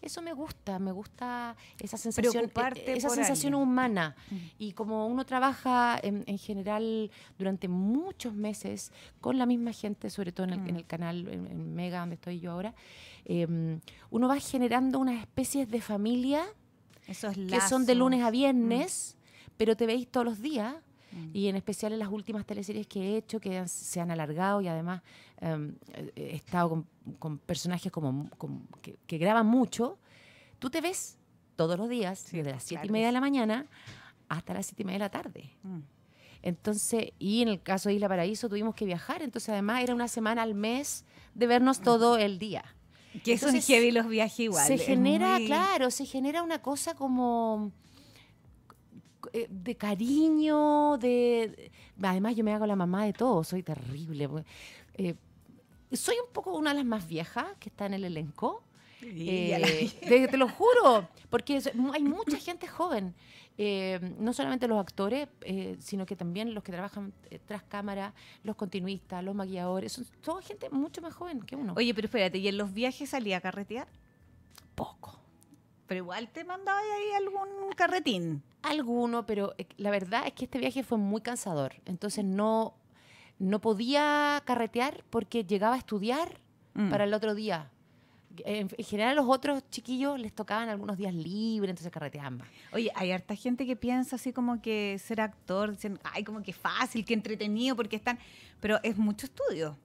eso me gusta, me gusta esa sensación, esa sensación humana. Mm. Y como uno trabaja en, general durante muchos meses con la misma gente, sobre todo en el, mm. canal, en, Mega, donde estoy yo ahora, em, uno va generando unas especies de familia que son de lunes a viernes, mm. pero te veis todos los días Mm. Y en especial en las últimas teleseries que he hecho, que se han alargado y además em, eh, he estado con, personajes como, que, graban mucho, tú te ves todos los días, desde las 7 y media de la mañana hasta las 7 y media de la tarde. Mm. Entonces, y en el caso de Isla Paraíso tuvimos que viajar, entonces además era una semana al mes de vernos mm. todo el día. Que eso los viajes igual. Se genera, claro, se genera una cosa como eh, de cariño, de... Además yo me hago la mamá de todo, soy terrible. Pues, eh, soy un poco una de las más viejas que está en el elenco. Eh, te, lo juro, porque hay mucha gente joven, no solamente los actores, sino que también los que trabajan tras cámara, los continuistas, los maquilladores, son toda gente mucho más joven que uno. Oye, pero espérate, ¿y en los viajes salía a carretear? Poco. Pero igual te mandaba ahí algún carretín. Alguno, pero eh, la verdad es que este viaje fue muy cansador. Entonces no, no podía carretear porque llegaba a estudiar mm. para el otro día. En, general a los otros chiquillos les tocaban algunos días libres, entonces carreteaban Oye, hay harta gente que piensa así como que ser actor, dicen, ay, como que fácil, que entretenido, porque están... Pero es mucho estudio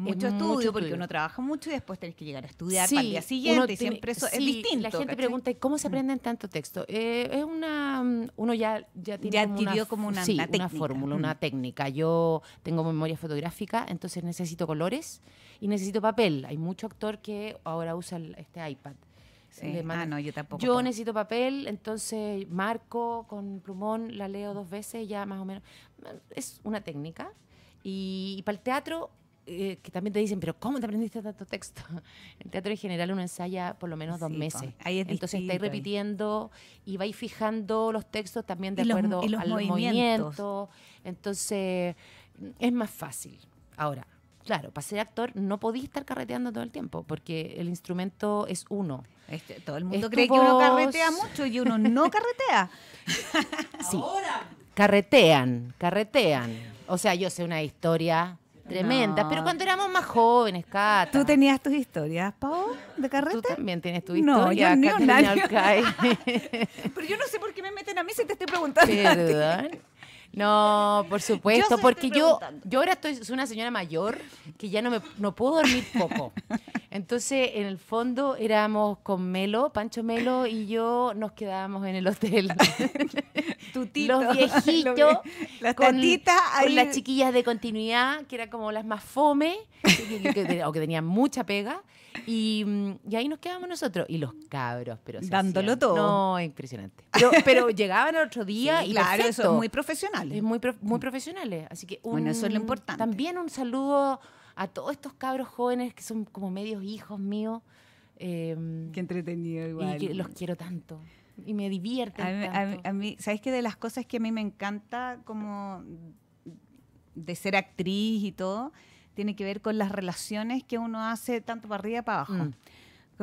mucho estudio, porque uno trabaja mucho y después tenés que llegar a estudiar sí, para día siguiente, y siempre eso es distinto. La gente pregunta, ¿cómo se mm. aprenden tanto texto? Eh, es una, mm, uno ya, ya tiene ya adquirió como una, sí, una, fórmula, una mm. técnica. Yo tengo memoria fotográfica, entonces necesito colores y necesito papel. Hay mucho actor que ahora usa este iPad. Ah, no, yo tampoco. Yo necesito papel, entonces marco con plumón, la leo dos veces, ya más o menos. Es una técnica. y para el teatro eh, que también te dicen, pero ¿cómo te aprendiste tanto texto? En teatro en general uno ensaya por lo menos dos meses. Entonces estáis repitiendo y vais fijando los textos también de acuerdo a los movimientos. Entonces es más fácil. Ahora, claro, para ser actor no podís estar carreteando todo el tiempo porque el instrumento es uno. Este, todo el mundo cree que uno carretea mucho y uno no carretea. sí. Carretean, carretean. O sea, yo sé una historia Tremenda. Pero cuando éramos más jóvenes, Cata. ¿Tú tenías tus historias, Pau, de carrete? Tú también tienes tu historia, no, yo Pero yo no sé por qué me meten a mí si te estoy preguntando. Perdón. No, por supuesto, porque yo, yo ahora estoy, soy una señora mayor que ya no, me, no puedo dormir poco. Entonces, en el fondo éramos con Melo, Pancho Melo y yo nos quedábamos en el hotel. los viejitos, las con, las chiquillas de continuidad, que eran como las más fome, o que tenían mucha pega. Mm, y, ahí nos quedábamos nosotros. Y los cabros, pero. Dándolo todo. No, impresionante. Pero, llegaban otro día y. Claro, eso es muy profesional. Es muy, muy mm. profesionales. Eh. Así que bueno, eso es lo importante. También un saludo a todos estos cabros jóvenes que son como medios hijos míos. Eh, Qué entretenido igual. Y que los quiero tanto. Y me divierten tanto. ¿sabes que De las cosas que a mí me encanta como de ser actriz y todo, tiene que ver con las relaciones que uno hace tanto para arriba para abajo. Mm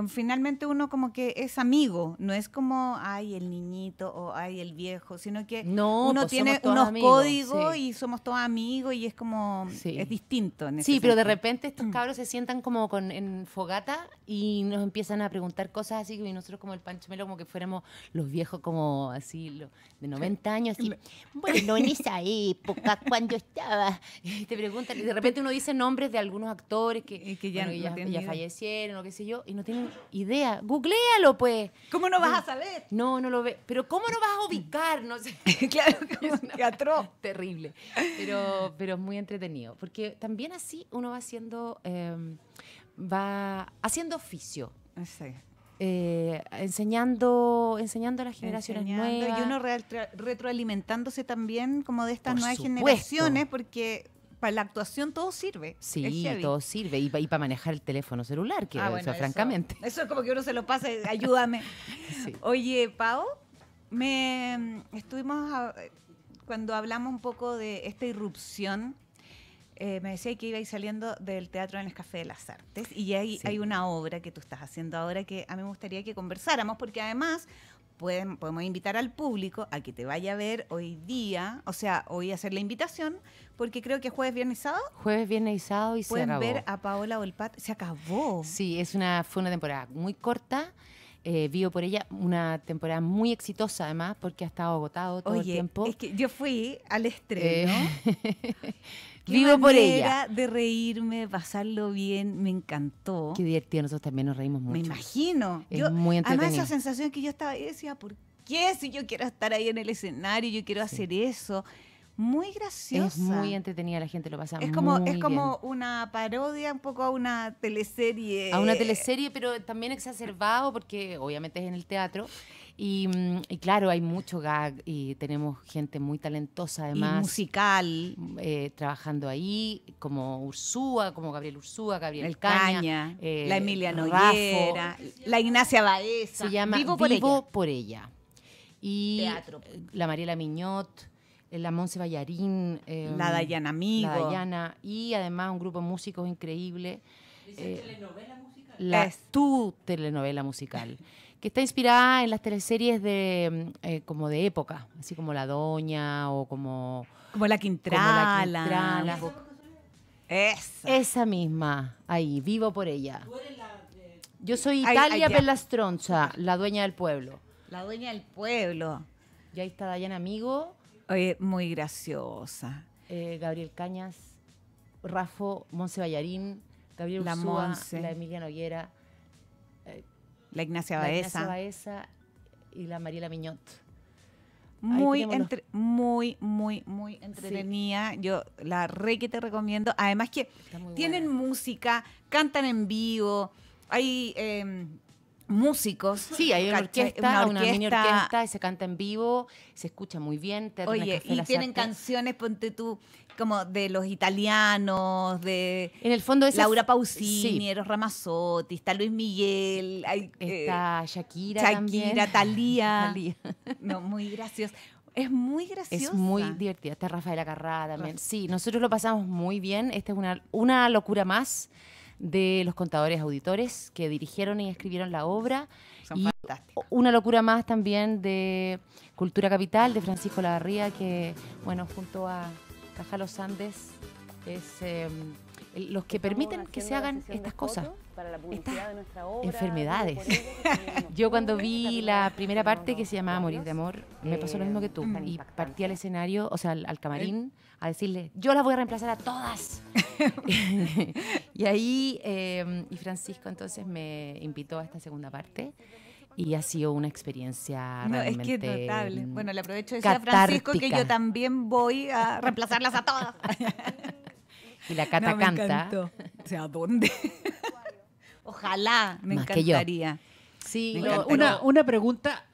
finalmente uno como que es amigo, no es como, ay, el niñito o ay, el viejo, sino que uno pues tiene unos códigos y somos todos amigos y es como, es distinto. sí, pero de repente estos cabros se sientan como en fogata y nos empiezan a preguntar cosas así y nosotros como el panchomelo como que fuéramos los viejos como así, de 90 años. Así, bueno, en esa época, cuando estaba, te preguntan y de repente uno dice nombres de algunos actores que, ya, ya fallecieron o qué sé yo y no tienen idea. Googlealo, pues. ¿Cómo no vas a saber? No, no lo ve. Pero ¿cómo no vas a ubicar? No sé. claro, que es teatro. Terrible. Pero, pero es muy entretenido. Porque también así uno va haciendo, em, va haciendo oficio. Eh, enseñando, enseñando a las generaciones nuevas. Y uno retroalimentándose también como de estas nuevas generaciones, porque para la actuación todo sirve. Sí, todo sirve. Y, para manejar el teléfono celular, que ah, francamente. Eso es como que uno se lo pase ayúdame. Oye, Pau, me estuvimos cuando hablamos un poco de esta irrupción. Eh, me decía que iba a ir saliendo del teatro en el Café de las Artes y hay, hay una obra que tú estás haciendo ahora que a mí me gustaría que conversáramos porque además pueden, podemos invitar al público a que te vaya a ver hoy día, o sea, hoy hacer la invitación, porque creo que jueves, viernes sábado. Jueves, viernes y sábado y se acabó. ver a Paola Olpat, se acabó. Sí, es una, fue una temporada muy corta. Eh, vivo por ella, una temporada muy exitosa además, porque ha estado agotado todo el tiempo. Es que yo fui al estreno. Eh, vivo por ella. De reírme, pasarlo bien, me encantó. Qué divertido, nosotros también nos reímos mucho. Me imagino. Además, esa sensación que yo estaba, ahí, decía, ¿por qué? Si yo quiero estar ahí en el escenario, yo quiero hacer eso muy graciosa. Es muy entretenida, la gente lo pasa es como, Es como una parodia, un poco a una teleserie. A una teleserie, pero también exacerbado, porque obviamente es en el teatro. Y, mm, claro, hay mucho gag y tenemos gente muy talentosa además. musical. Eh, trabajando ahí, como Ursúa, como Gabriel Ursúa, Gabriel Caña, eh, la Emilia Noyera, la Ignacia Baeza. Vivo por Vivo ella. Por ella. Y Teatro. la Mariela Miñot la Monse Ballarín, em, la Dayana Amigo. La y además un grupo de músicos increíble. Eh, musical. La tu telenovela musical, que está inspirada en las teleseries de eh, como de época, así como La Doña o como... Como La quintana Esa. Esa misma, ahí, vivo por ella. Yo soy Italia Pelastronza, la dueña del pueblo. La dueña del pueblo. Y ahí está Dayana Amigo, muy graciosa. Eh, Gabriel Cañas, Rafo, Monse Ballarín, Gabriel la la Emilia Noguera, eh, la Ignacia Baeza. Baeza y la Mariela Miñot. Muy, muy, muy, muy entretenida. Yo la rey que te recomiendo. Además que tienen música, cantan en vivo, hay... Em, músicos. Sí, hay una orquesta, una, mini orquesta, y se canta en vivo, se escucha muy bien. Oye, y tienen canciones, ponte tú, como de los italianos, de en el fondo Laura Pausini, Eros Ramazzotti, está Luis Miguel, eh, está Shakira, Shakira, Talía. No, muy gracioso. Es muy gracioso Es muy divertida. Está Rafaela Carrada también. Sí, nosotros lo pasamos muy bien. Esta es una, una locura más de los contadores auditores que dirigieron y escribieron la obra. y Una locura más también de Cultura Capital, de Francisco Lavarría, que, bueno, junto a Caja Los Andes, es em, los que permiten que se hagan estas cosas para la publicidad de nuestra obra. Enfermedades. Yo cuando vi la primera parte que se llamaba Morir de Amor, me pasó lo mismo que tú. Eh, y partí al escenario, o sea, al, camarín, a decirle, yo las voy a reemplazar a todas. y ahí, em, y Francisco entonces me invitó a esta segunda parte. Y ha sido una experiencia realmente es que notable. Mm, bueno, le aprovecho de decir a Francisco que yo también voy a reemplazarlas a todas. y la cata canta. O sea, ¿dónde? Ojalá, me encantaría. Sí, Una, pregunta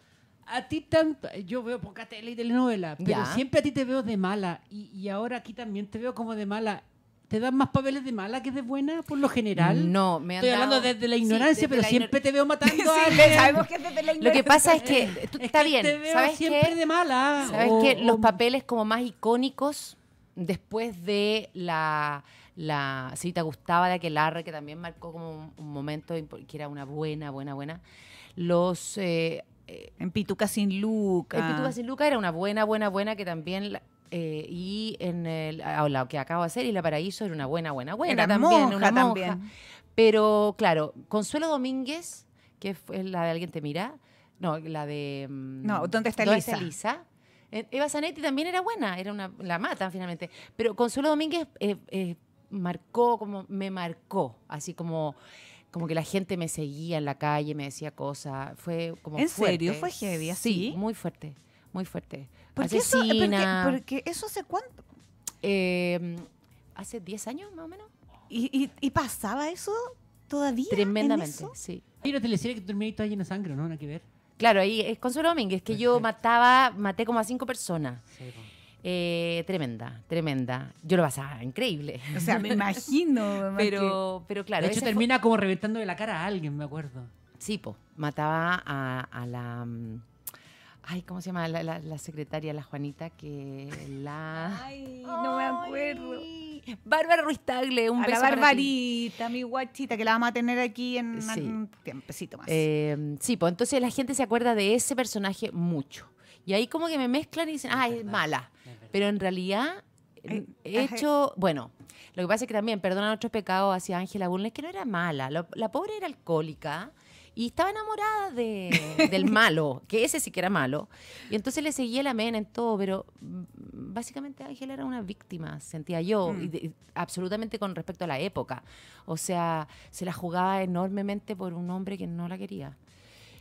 a ti tanto, yo veo poca tele y telenovela, pero siempre a ti te veo de mala y, ahora aquí también te veo como de mala. ¿Te dan más papeles de mala que de buena por lo general? No, me han Estoy hablando desde la ignorancia, pero siempre te veo matando a sabemos que la ignorancia. Lo que pasa es que tú, está bien, te veo siempre de mala. ¿Sabes que Los papeles como más icónicos después de la la Cita Gustaba de Aquelarre, que también marcó como un, momento que era una buena, buena, buena. Los. Eh, eh, en Pituca sin Luca. En Pituca sin Luca era una buena, buena, buena que también. Eh, y en el, oh, la que acabo de hacer, y La Paraíso era una buena, buena, buena era también. una también. Pero claro, Consuelo Domínguez, que es la de Alguien te mira, no, la de... Mm, no, ¿Dónde está Elisa? Lisa? Eva Zanetti también era buena, era una, la matan finalmente. Pero Consuelo Domínguez marcó, como me marcó, así como como que la gente me seguía en la calle, me decía cosas, fue como ¿En serio? ¿Fue heavy así? muy fuerte, muy fuerte. Porque qué Eso, porque, eso hace cuánto? Em, hace 10 años más o menos. ¿Y, y, pasaba eso todavía? Tremendamente, sí. te te que toda llena de sangre, ¿no? Nada que ver. Claro, ahí es roaming, es que yo mataba, maté como a cinco personas. Pues. Eh, tremenda, tremenda. Yo lo pasaba increíble. O sea, me imagino. pero, pero claro. De hecho, termina como reventando de la cara a alguien, me acuerdo. Sí, Mataba a, la. Mm, ay, ¿cómo se llama? La, secretaria, la Juanita, que la. Ay, no me acuerdo. Bárbara Ruiz Tagle, un a La Barbarita, mi guachita, que la vamos a tener aquí en un tiempecito más. Eh, sí, pues entonces la gente se acuerda de ese personaje mucho. Y ahí como que me mezclan y dicen, ah, es mala. Pero en realidad eh, eh, eh, he hecho, bueno, lo que pasa es que también, perdonan otros pecados hacia Ángela es que no era mala, la, pobre era alcohólica y estaba enamorada de, del malo, que ese sí que era malo. Y entonces le seguía la mena en todo, pero mm, básicamente Ángela era una víctima, sentía yo, mm. absolutamente con respecto a la época. O sea, se la jugaba enormemente por un hombre que no la quería.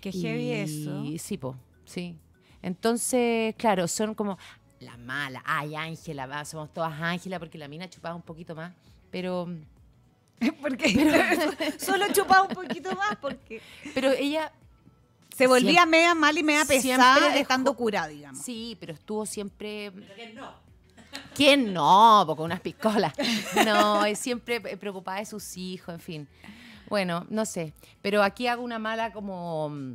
Qué heavy Sí, po, sí. Entonces, claro, son como la mala, ay Ángela, somos todas Ángela porque la mina chupaba un poquito más, pero... Porque solo chupaba un poquito más porque... Pero ella... Se volvía media mal y media pesada estando curada, digamos. Sí, pero estuvo siempre... Pero no. ¿Quién no? Porque unas piscolas. No, es siempre preocupada de sus hijos, en fin. Bueno, no sé. Pero aquí hago una mala como mm,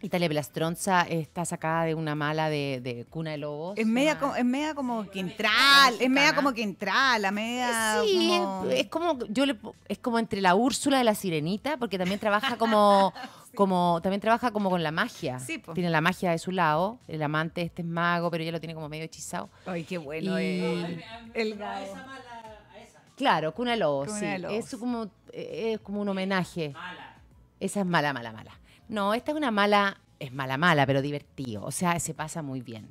Italia Blastronza está sacada de una mala de, Cuna de Lobos. Es media, como, es media como Quintral, es media como Quintral, la media... Eh, sí, Es, como, yo es como entre la Úrsula de la Sirenita, porque también trabaja como... Como, también trabaja como con la magia. Tiene la magia de su lado. El amante este es mago, pero ella lo tiene como medio hechizado. Ay, qué bueno. El, Claro, Cuna de Lobos, sí. Es como, eh, es como un homenaje. Mala. Esa es mala, mala, mala. No, esta es una mala, es mala, mala, pero divertido. O sea, se pasa muy bien.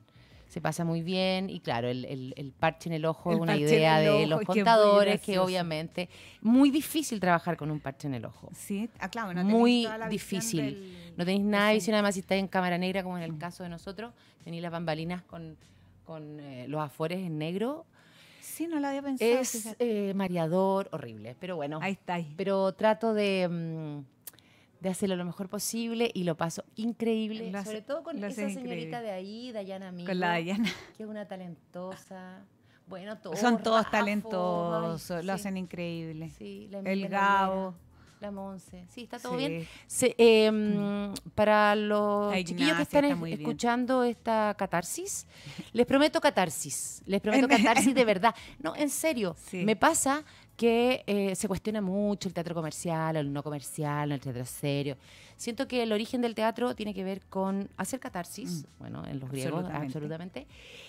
Se pasa muy bien y claro, el, parche en el ojo es una idea de los contadores que obviamente muy difícil trabajar con un parche en el ojo. Sí, ah, claro, no muy toda la difícil. No tenéis nada de visión, además si estáis en cámara negra como en el caso de nosotros, tenéis las bambalinas con, con eh, los afores en negro. Sí, no la había pensado. Es eh, mareador, horrible, pero bueno. Ahí estáis. Pero trato de... Mm, de hacerlo lo mejor posible y lo paso increíble, sobre todo con esa señorita de ahí, Dayana Mila. con la Dayana. que es una talentosa. Bueno, todos son todos talentosos, lo hacen increíble. Sí, la El Gabo. La Monse. Sí, está todo bien. Em, mm. para los chiquillos que están escuchando esta catarsis, les prometo catarsis. Les prometo catarsis de verdad. No, en serio. Me pasa que eh, se cuestiona mucho el teatro comercial, el no comercial, el teatro serio. Siento que el origen del teatro tiene que ver con hacer catarsis, mm. bueno, en los griegos, absolutamente.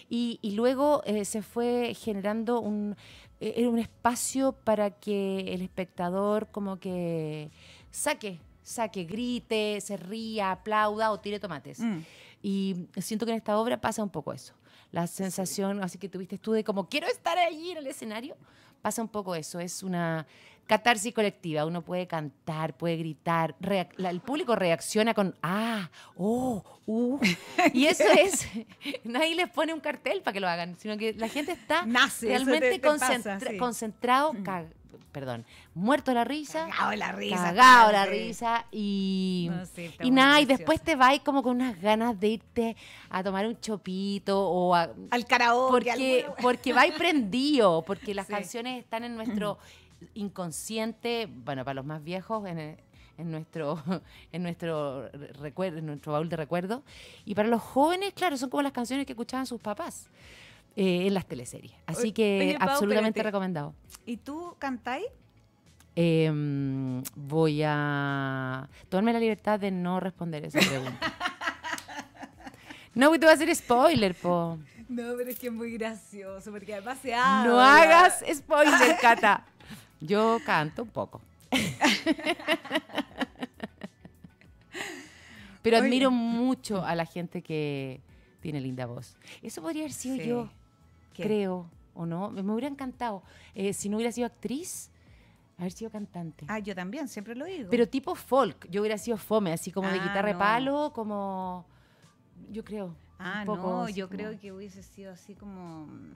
Y, luego eh, se fue generando un, eh, un espacio para que el espectador como que saque, saque, grite, se ría, aplauda o tire tomates. Mm. Y siento que en esta obra pasa un poco eso. La sensación, así que tuviste tú de como, quiero estar allí en el escenario pasa un poco eso, es una catarsis colectiva, uno puede cantar, puede gritar, el público reacciona con ah, oh, uh, y eso es, nadie les pone un cartel para que lo hagan, sino que la gente está realmente concentrado, mm perdón, muerto la risa. Cagado la risa. la risa. Y, y nada, y después te vas como con unas ganas de irte a tomar un chopito o al karaoke. Porque, va porque prendido, porque las canciones están en nuestro inconsciente, bueno, para los más viejos, en, nuestro en nuestro recuerdo, nuestro baúl de recuerdo. Y para los jóvenes, claro, son como las canciones que escuchaban sus papás. Eh, en las teleseries. Así que absolutamente recomendado. ¿Y tú cantáis? Em, voy a tomarme la libertad de no responder esa pregunta. no, voy te a hacer spoiler, po. No, pero es que es muy gracioso, porque además se No hagas spoiler, Cata. Yo canto un poco. pero admiro mucho a la gente que tiene linda voz. Eso podría haber sido yo creo, ¿o no? Me, hubiera encantado. Eh, si no hubiera sido actriz, haber sido cantante. Ah, yo también, siempre lo digo. Pero tipo folk, yo hubiera sido fome, así como de ah, guitarra de palo, como. Yo creo. Ah, no, yo creo que hubiese sido así como. Mm,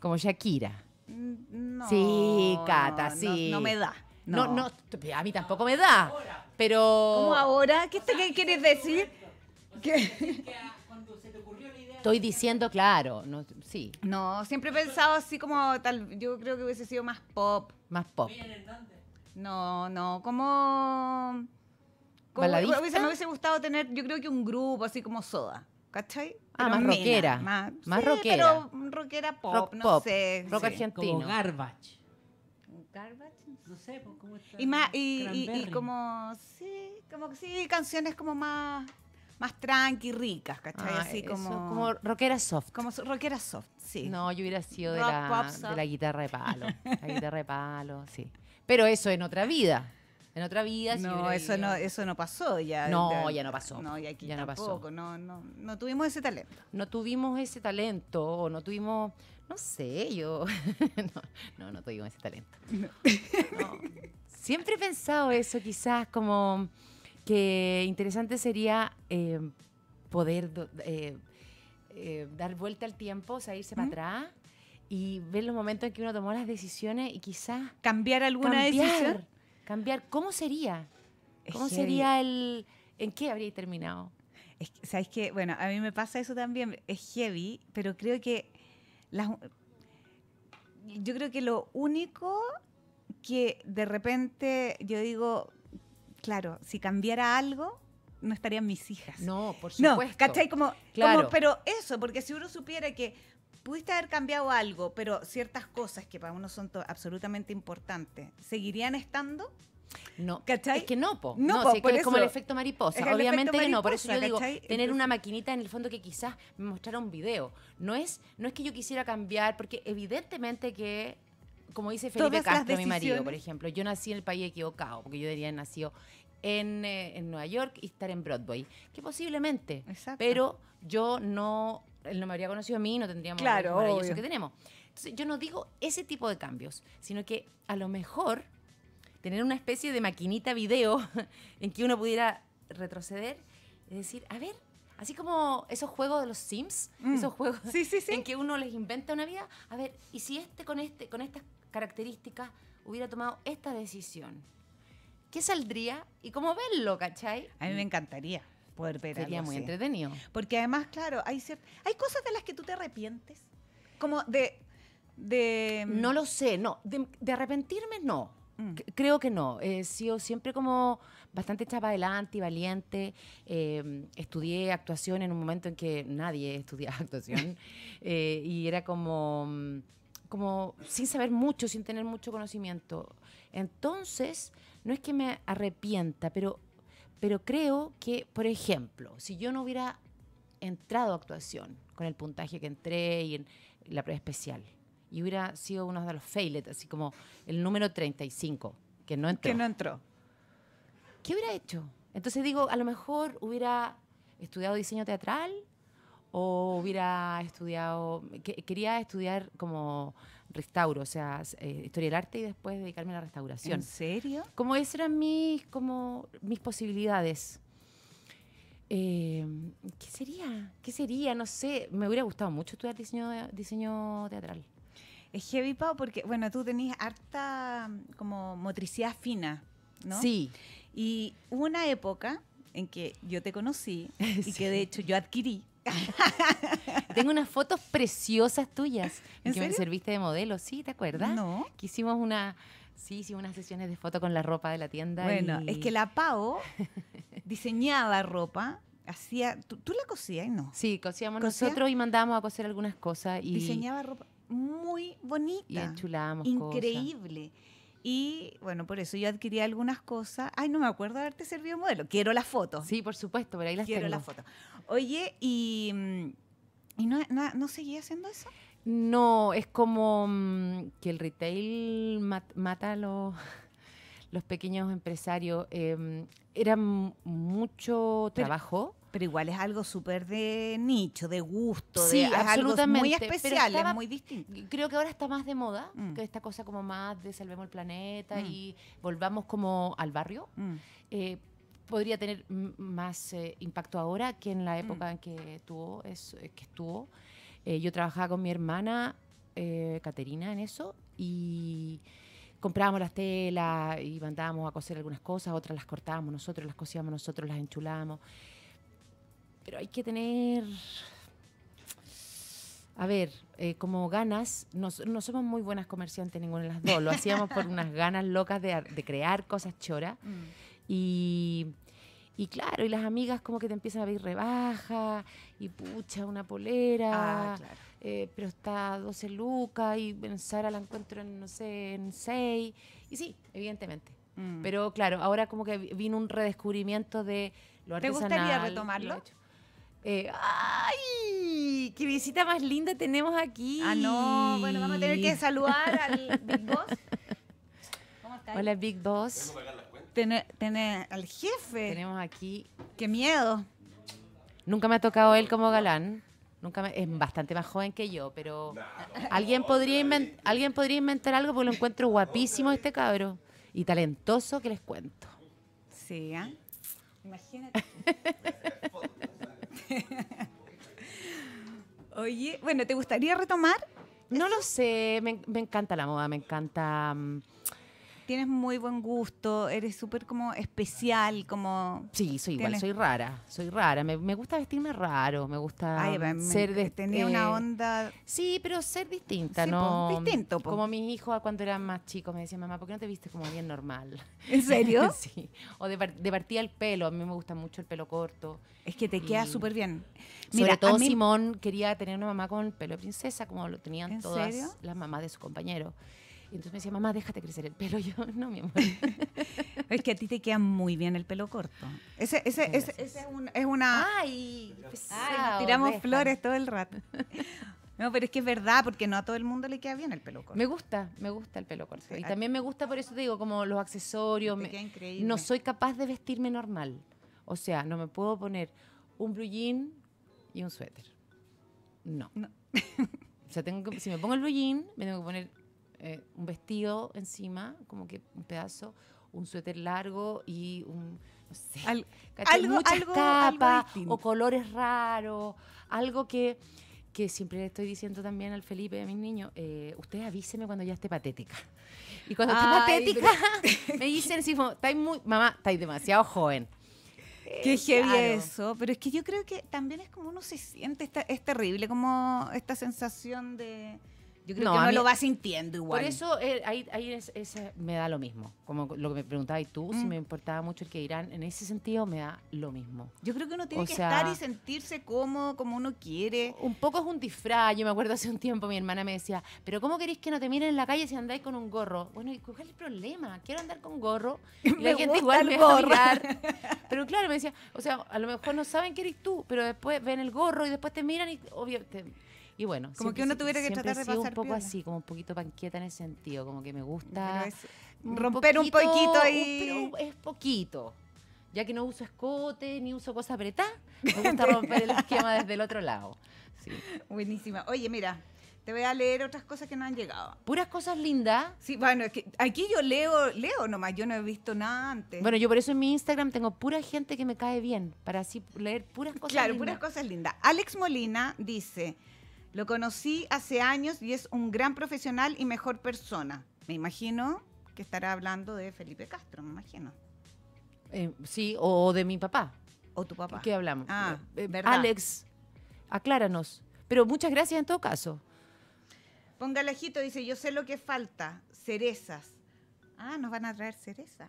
como Shakira. Mm, no, sí, Cata, sí. no, me da. No. no, a mí tampoco me da. Pero. ¿Cómo ahora? ¿Qué, te, qué quieres decir? estoy diciendo, claro, sí. No, siempre he pensado así como tal, yo creo que hubiese sido más pop. Más pop. No, no, como... como me hubiese gustado tener, yo creo que un grupo así como Soda, ¿cachai? ah, más rockera. Más, más sí, rockera. Pero rockera pop, no sé. Rock argentino. Como garbage. Garbage, no sé, pues, ¿cómo está? Y, más, y, como, sí, como sí, canciones como más más tranqui, ricas, ¿cachai? Ah, Así como. Como rockera soft. Como rockera soft, sí. No, yo hubiera sido de, la, guitarra de palo. la guitarra de palo, sí. Pero eso en otra vida en otra vida. No, eso no, eso no pasó ya. No, ya no pasó. No, y aquí ya tampoco. No, pasó. No, no, tuvimos ese talento. No tuvimos ese talento, o no tuvimos, no sé, yo. no, no, tuvimos ese talento. Siempre he pensado eso, quizás como que interesante sería eh, poder eh, eh, dar vuelta al tiempo, o sea, irse para atrás y ver los momentos en que uno tomó las decisiones y quizás... Cambiar alguna decisión. Cambiar, ¿cómo sería? ¿Cómo sería el... ¿En qué habría terminado? Es que, Bueno, a mí me pasa eso también. Es heavy, pero creo que yo creo que lo único que de repente yo digo, claro, si cambiara algo, no estarían mis hijas. No, por supuesto. No, ¿cachai? Como, pero eso, porque si uno supiera que pudiste haber cambiado algo, pero ciertas cosas que para uno son absolutamente importantes, ¿seguirían estando? No, Es que no, po. No, es, como el efecto mariposa. Obviamente que no, por eso yo digo, tener una maquinita en el fondo que quizás me mostrara un video. No es, no es que yo quisiera cambiar, porque evidentemente que como dice Felipe Castro, mi marido, por ejemplo, yo nací en el país equivocado, porque yo debería haber nacido eh, en, Nueva York y estar en Broadway, que posiblemente, pero yo no, él no me habría conocido a mí, no tendríamos claro, el maravilloso que tenemos. Entonces, yo no digo ese tipo de cambios, sino que a lo mejor tener una especie de maquinita video en que uno pudiera retroceder es decir, a ver, Así como esos juegos de los Sims, mm. esos juegos en que uno les inventa una vida. A ver, ¿y si este con, este con estas características hubiera tomado esta decisión? ¿Qué saldría y cómo verlo, cachai? A mí me encantaría poder ver Sería muy entretenido. Porque además, claro, hay, hay cosas de las que tú te arrepientes. Como de... de no mm. lo sé, no. De, arrepentirme, no. Mm. Creo que no. He eh, sido siempre como bastante para adelante y valiente. Em, estudié actuación en un momento en que nadie estudiaba actuación eh, y era como, mm, como sin saber mucho, sin tener mucho conocimiento. Entonces, no es que me arrepienta, pero, pero creo que, por ejemplo, si yo no hubiera entrado a actuación con el puntaje que entré y en la especial, y hubiera sido uno de los failets, así como el número 35, que no entró. Que no entró. ¿qué hubiera hecho? Entonces digo, a lo mejor hubiera estudiado diseño teatral o hubiera estudiado, que, quería estudiar como restauro, o sea, eh, historia del arte y después dedicarme a la restauración. ¿En serio? Como esas eran mis, como, mis posibilidades. Eh, ¿Qué sería? ¿Qué sería? No sé, me hubiera gustado mucho estudiar diseño, diseño teatral. Es heavy, Pau, porque, bueno, tú tenías harta como motricidad fina, ¿no? Sí. Y hubo una época en que yo te conocí y que de hecho yo adquirí. Tengo unas fotos preciosas tuyas ¿En que me serviste de modelo, sí, ¿te acuerdas? No. Que hicimos una, sí, hicimos unas sesiones de foto con la ropa de la tienda. Bueno, es que la Pau diseñaba ropa, hacía, ¿tú, la cosías? No. Sí, cosíamos nosotros y mandábamos a coser algunas cosas. Y... Diseñaba ropa muy bonita. Y enchulábamos Increíble. Y bueno, por eso yo adquirí algunas cosas. Ay, no me acuerdo de haberte servido modelo. Quiero la foto. Sí, por supuesto, pero ahí las Quiero la las fotos. Oye, ¿y, mm, no, no, seguía haciendo eso? No, es como mm, que el retail mata a los, los pequeños empresarios. Em, era mucho trabajo. Pero igual es algo súper de nicho, de gusto, sí, de, algo muy especial, es muy distinto. Creo que ahora está más de moda, mm. que esta cosa como más de salvemos el planeta mm. y volvamos como al barrio. Mm. Eh, podría tener más eh, impacto ahora que en la época en que tuvo eh, que estuvo. yo trabajaba con mi hermana Caterina en eso y comprábamos las telas y mandábamos a coser algunas cosas, otras las cortábamos nosotros, las cosíamos nosotros, las enchulábamos pero hay que tener a ver, eh, como ganas, no, no, somos muy buenas comerciantes ninguna de las dos, lo hacíamos por unas ganas locas de, crear cosas chora mm. Y, y, claro, y las amigas como que te empiezan a ver rebaja, y pucha, una polera, ah, eh, pero está 12 lucas, y pensar Sara la encuentro en, no sé, en 6. Y sí, evidentemente. Mm. Pero claro, ahora como que vino un redescubrimiento de lo artesanal. ¿Te gustaría retomarlo? Eh, ¡Ay! ¡Qué visita más linda tenemos aquí! Ah, no. Bueno, vamos a tener que saludar al Big Boss. ¿Cómo Hola, Big Boss. Tener, al jefe. Tenemos aquí. ¡Qué miedo! Nunca me ha tocado él como galán. Nunca es bastante más joven que yo, pero alguien, podría alguien podría inventar algo porque lo encuentro guapísimo este cabro y talentoso que les cuento. Sí, ¿eh? Imagínate. Oye, bueno, ¿te gustaría retomar? No lo sé, me, encanta la moda, me encanta... Mm, tienes muy buen gusto, eres súper como especial, como... Sí, soy igual, soy rara, soy rara. Me, gusta vestirme raro, me gusta ser... De, una eh, onda... Sí, pero ser distinta, ¿no? distinto. Como mis hijos cuando eran más chicos me decían, mamá, ¿por qué no te viste como bien normal? ¿En serio? sí. O de, partía el pelo, a mí me gusta mucho el pelo corto. Es que te queda súper bien. Mira, sobre todo Simón quería tener una mamá con pelo de princesa, como lo tenían todas las mamás de sus compañeros. Y entonces me decía, mamá, déjate crecer el pelo. Yo, no, mi amor. es que a ti te queda muy bien el pelo corto. Ese, es, una... Ay, tiramos flores todo el rato. No, pero es que es verdad, porque no a todo el mundo le queda bien el pelo corto. Me gusta, me gusta el pelo corto. y también me gusta, por eso te digo, como los accesorios. Me, increíble. No soy capaz de vestirme normal. O sea, no me puedo poner un blue y un suéter. No. o sea, tengo si me pongo el blue me tengo que poner eh, un vestido encima, como que un pedazo, un suéter largo y un, no sé, muchas capas o colores raros, algo que, siempre le estoy diciendo también al Felipe, a mis niños, eh, usted avíseme cuando ya esté patética. Y cuando esté patética, me dicen, estáis muy, mamá, estáis demasiado joven. Qué heavy eso, pero es que yo creo que también es como uno se siente, es terrible como esta sensación de, yo creo que no lo va sintiendo igual. Por eso eh, ahí, me da lo mismo. Como lo que me preguntabas tú, si mm. me importaba mucho el que dirán, en ese sentido me da lo mismo. Yo creo que uno tiene que estar y sentirse como, como uno quiere. Un poco es un disfraz. Yo me acuerdo hace un tiempo mi hermana me decía, pero ¿cómo queréis que no te miren en la calle si andáis con un gorro? Bueno, ¿y cuál es el problema? Quiero andar con gorro. Y la gente igual me va a mirar. Pero claro, me decía, o sea, a lo mejor no saben que eres tú, pero después ven el gorro y después te miran y obvio, y bueno, como que uno tuviera que tratar de pasar un poco así, como un poquito panqueta en ese sentido, como que me gusta romper un poquito, ahí. es poquito. Ya que no uso escote ni uso cosa apretada, me gusta romper el esquema desde el otro lado. Sí. Buenísima. Oye, mira, te voy a leer otras cosas que no han llegado. Puras cosas lindas. Sí, bueno, es que aquí yo leo, leo nomás, yo no he visto nada antes. Bueno, yo por eso en mi Instagram tengo pura gente que me cae bien, para así leer puras cosas lindas. Claro, puras cosas lindas. Alex Molina dice, lo conocí hace años y es un gran profesional y mejor persona. Me imagino que estará hablando de Felipe Castro, me imagino. Eh, sí, o de mi papá. O tu papá. ¿Qué hablamos? Ah, eh, eh, ¿verdad? Alex, acláranos. Pero muchas gracias en todo caso. Ponga lejito, dice, yo sé lo que falta, cerezas. Ah, nos van a traer cereza.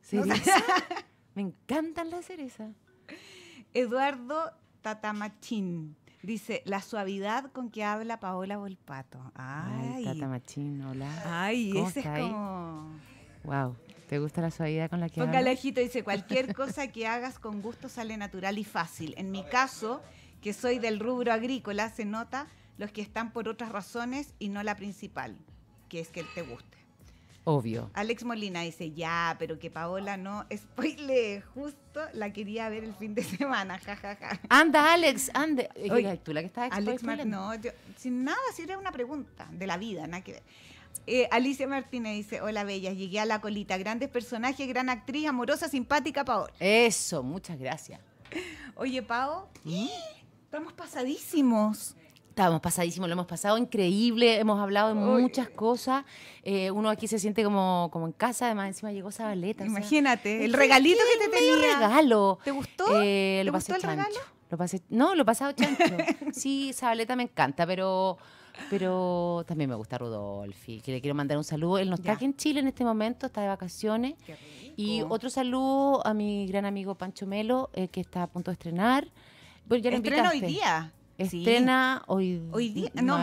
¿Cerezas? me encantan las cerezas. Eduardo Tatamachín. Dice, la suavidad con que habla Paola Volpato. Ay, Tata Machín, hola. Ay, ese es como... Wow. ¿Te gusta la suavidad con la que Con ajito, dice, cualquier cosa que hagas con gusto sale natural y fácil. En mi caso, que soy del rubro agrícola, se nota los que están por otras razones y no la principal, que es que él te guste. Obvio. Alex Molina dice, ya, pero que Paola no. Spoiler, justo la quería ver el fin de semana, jajaja. Anda, Alex, ande. Oye, tú la que estás Alex No, yo, sin nada, si era una pregunta de la vida, nada que ver. Eh, Alicia Martínez dice, hola bella, llegué a la colita, grandes personajes, gran actriz, amorosa, simpática, Paola. Eso, muchas gracias. Oye, Pao, ¿Eh? estamos pasadísimos. Estábamos pasadísimos, lo hemos pasado increíble, hemos hablado de muchas cosas. Eh, uno aquí se siente como, como en casa, además encima llegó Zabaleta. Imagínate, el regalito que te tenía. regalo. ¿Te gustó? Eh, lo pasé gustó el regalo? Lo pasé, no, lo pasado chancho. sí, Zabaleta me encanta, pero pero también me gusta Rudolfi, que le quiero mandar un saludo. Él no está aquí en Chile en este momento, está de vacaciones. Y otro saludo a mi gran amigo Pancho Melo, eh, que está a punto de estrenar. Bueno, hoy día. Estrena hoy,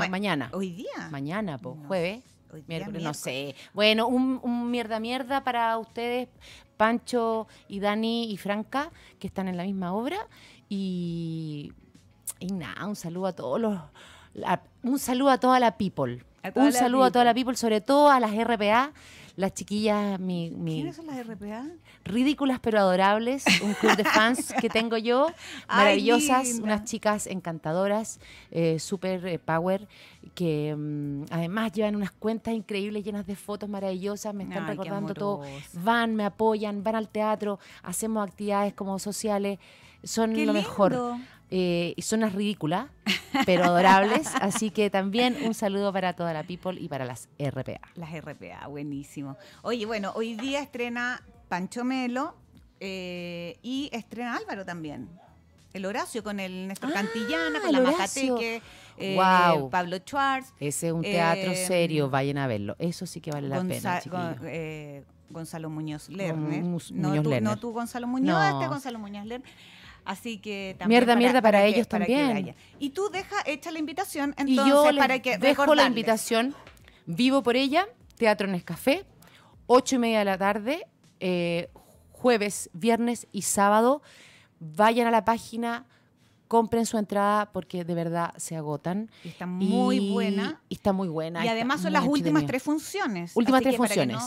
mañana. Hoy día. Mañana, pues, jueves. miércoles, no sé. Bueno, un, mierda mierda para ustedes, Pancho y Dani y Franca, que están en la misma obra. Y, nada, un saludo a todos los. un saludo a toda la people. un saludo a toda la people, sobre todo a las RPA las chiquillas, mi, ¿Quiénes son las RPA? Ridículas pero adorables, un club de fans que tengo yo, maravillosas, unas chicas encantadoras, eh, super eh, power, que mm, además llevan unas cuentas increíbles llenas de fotos maravillosas, me están recordando todo, van, me apoyan, van al teatro, hacemos actividades como sociales, son lo mejor eh, zonas ridículas, pero adorables. Así que también un saludo para toda la people y para las RPA. Las RPA, buenísimo. Oye, bueno, hoy día estrena Pancho Melo eh, y estrena Álvaro también. El Horacio con el Néstor ah, Cantillana, con la Horacio. Eh, Pablo Schwartz. Ese es un teatro eh, serio, vayan a verlo. Eso sí que vale la pena, Gonzalo Muñoz Lerner. no, tú, este no, Gonzalo Muñoz, no. este Gonzalo Muñoz Lerner. Así que Mierda, mierda para, ellos también. y tú deja hecha la invitación, entonces, y yo para que. Dejo la invitación, vivo por ella, Teatro en Escafé, y media de la tarde, eh, jueves, viernes y sábado. Vayan a la página, compren su entrada porque de verdad se agotan. está muy buena. Y está muy buena. Y además son las últimas tres funciones. Últimas tres funciones.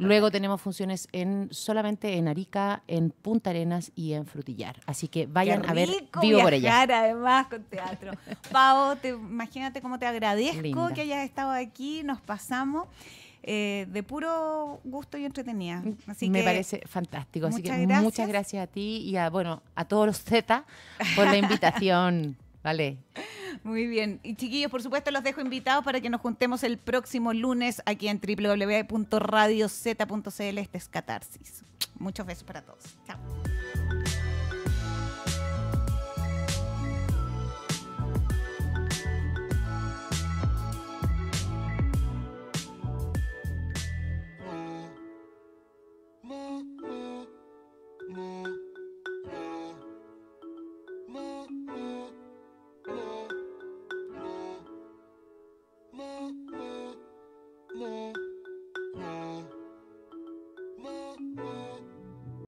Luego tenemos funciones en solamente en Arica, en Punta Arenas y en Frutillar. Así que vayan a ver Vivo por además con teatro. Pavo, imagínate cómo te agradezco que hayas estado aquí. Nos pasamos. Eh, de puro gusto y entretenida. Mm, Así Me parece fantástico. Así que muchas gracias a ti y a, bueno, a todos los Z por la invitación. Vale. Muy bien. Y chiquillos, por supuesto, los dejo invitados para que nos juntemos el próximo lunes aquí en www.radioz.cl. Este es Catarsis. Muchos besos para todos. Chao. na, mm-hmm. mm-hmm.